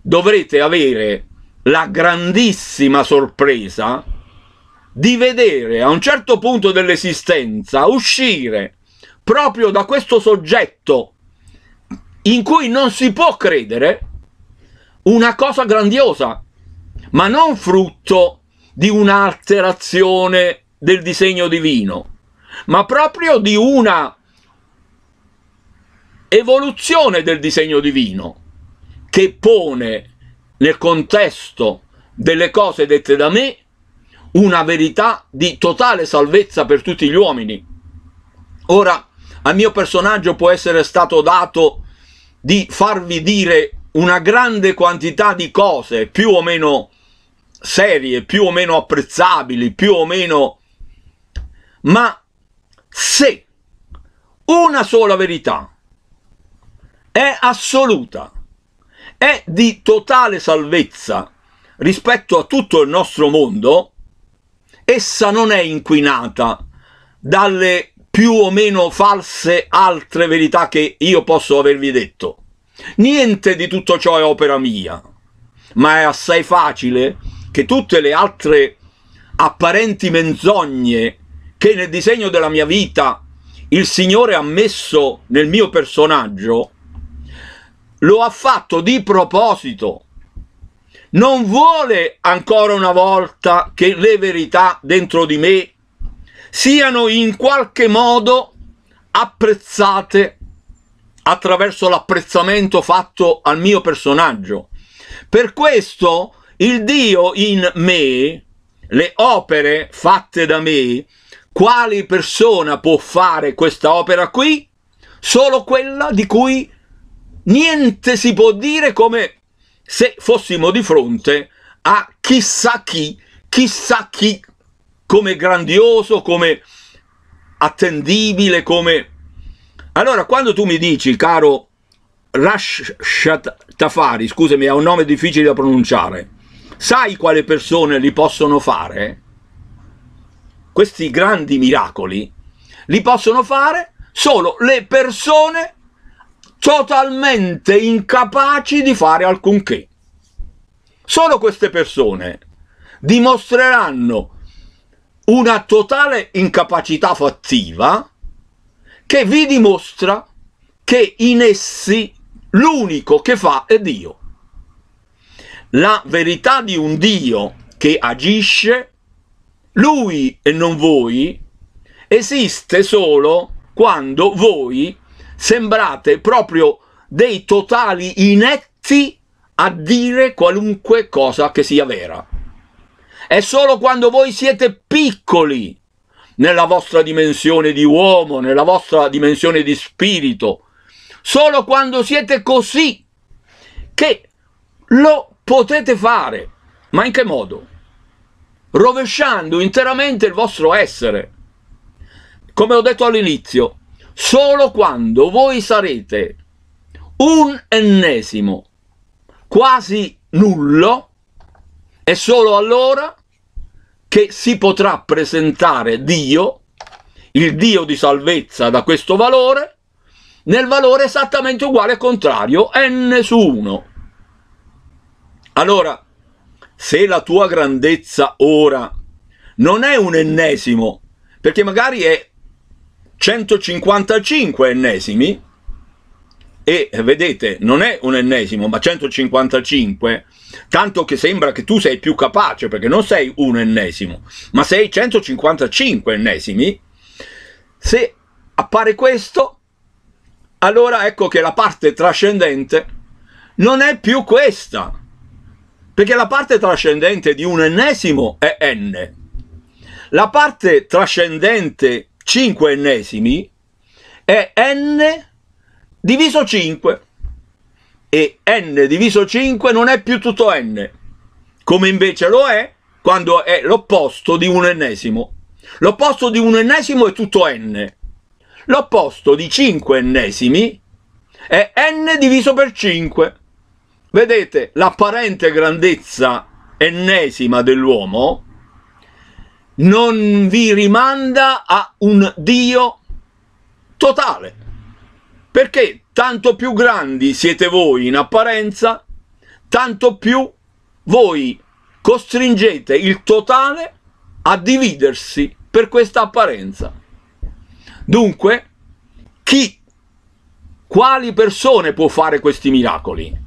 dovrete avere la grandissima sorpresa di vedere a un certo punto dell'esistenza uscire proprio da questo soggetto in cui non si può credere una cosa grandiosa, ma non frutto di un'alterazione del disegno divino, ma proprio di una evoluzione del disegno divino che pone nel contesto delle cose dette da me una verità di totale salvezza per tutti gli uomini. Ora, al mio personaggio può essere stato dato di farvi dire una grande quantità di cose più o meno serie, più o meno apprezzabili, più o meno... ma se una sola verità è assoluta, è di totale salvezza rispetto a tutto il nostro mondo, essa non è inquinata dalle più o meno false altre verità che io posso avervi detto. Niente di tutto ciò è opera mia, ma è assai facile che tutte le altre apparenti menzogne che nel disegno della mia vita il Signore ha messo nel mio personaggio lo ha fatto di proposito. Non vuole ancora una volta che le verità dentro di me siano in qualche modo apprezzate attraverso l'apprezzamento fatto al mio personaggio. Per questo il Dio in me, le opere fatte da me, quali persona può fare questa opera qui? Solo quella di cui niente si può dire come se fossimo di fronte a chissà chi, chissà chi, come grandioso, come attendibile, come... Allora, quando tu mi dici, caro Rash Tafari, scusami, è un nome difficile da pronunciare, sai quale persone li possono fare? Questi grandi miracoli li possono fare solo le persone totalmente incapaci di fare alcunché. Solo queste persone dimostreranno una totale incapacità fattiva che vi dimostra che in essi l'unico che fa è Dio. La verità di un Dio che agisce, lui e non voi, esiste solo quando voi sembrate proprio dei totali inetti a dire qualunque cosa che sia vera. È solo quando voi siete piccoli nella vostra dimensione di uomo, nella vostra dimensione di spirito, solo quando siete così che lo potete fare. Ma in che modo? Rovesciando interamente il vostro essere. Come ho detto all'inizio, solo quando voi sarete un ennesimo quasi nullo è solo allora che si potrà presentare Dio, il Dio di salvezza da questo valore, nel valore esattamente uguale e contrario, n su 1. Allora, se la tua grandezza ora non è un ennesimo, perché magari è 155 ennesimi, e vedete, non è un ennesimo, ma 155, tanto che sembra che tu sei più capace, perché non sei un ennesimo, ma sei 155 ennesimi, se appare questo, allora ecco che la parte trascendente non è più questa, perché la parte trascendente di un ennesimo è n. La parte trascendente 5 ennesimi è n diviso 5 e n diviso 5 non è più tutto n, come invece lo è quando è l'opposto di un ennesimo. L'opposto di un ennesimo è tutto n. L'opposto di 5 ennesimi è n diviso per 5. Vedete l'apparente grandezza ennesima dell'uomo non vi rimanda a un Dio totale, perché tanto più grandi siete voi in apparenza, tanto più voi costringete il totale a dividersi per questa apparenza. Dunque, chi, quali persone può fare questi miracoli?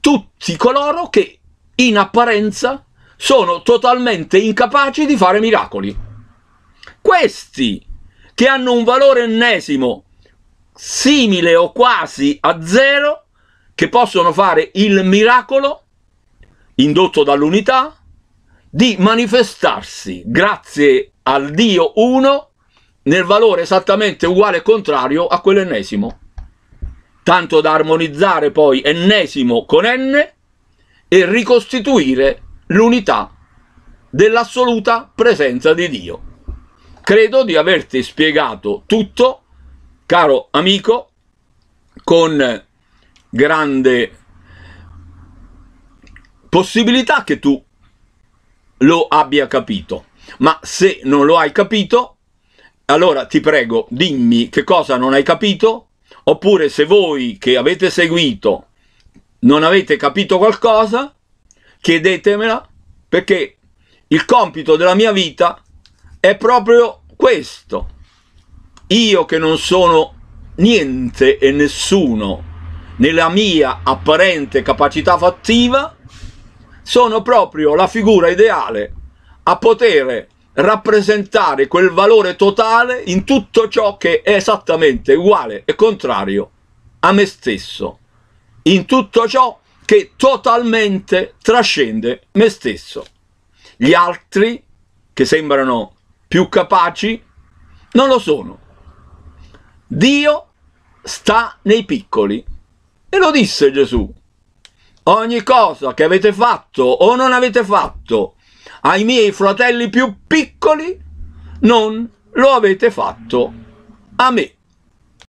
Tutti coloro che in apparenza sono totalmente incapaci di fare miracoli. Questi, che hanno un valore ennesimo simile o quasi a zero, che possono fare il miracolo, indotto dall'unità, di manifestarsi grazie al Dio uno nel valore esattamente uguale e contrario a quell'ennesimo, tanto da armonizzare poi ennesimo con n e ricostituire l'unità dell'assoluta presenza di Dio. Credo di averti spiegato tutto, caro amico, con grande possibilità che tu lo abbia capito. Ma se non lo hai capito, allora ti prego, dimmi che cosa non hai capito, oppure se voi che avete seguito non avete capito qualcosa, chiedetemela perché il compito della mia vita è proprio questo. Io che non sono niente e nessuno nella mia apparente capacità fattiva, sono proprio la figura ideale a poter rappresentare quel valore totale in tutto ciò che è esattamente uguale e contrario a me stesso, in tutto ciò che totalmente trascende me stesso. Gli altri, che sembrano più capaci, non lo sono. Dio sta nei piccoli. E lo disse Gesù. Ogni cosa che avete fatto o non avete fatto ai miei fratelli più piccoli, non lo avete fatto a me.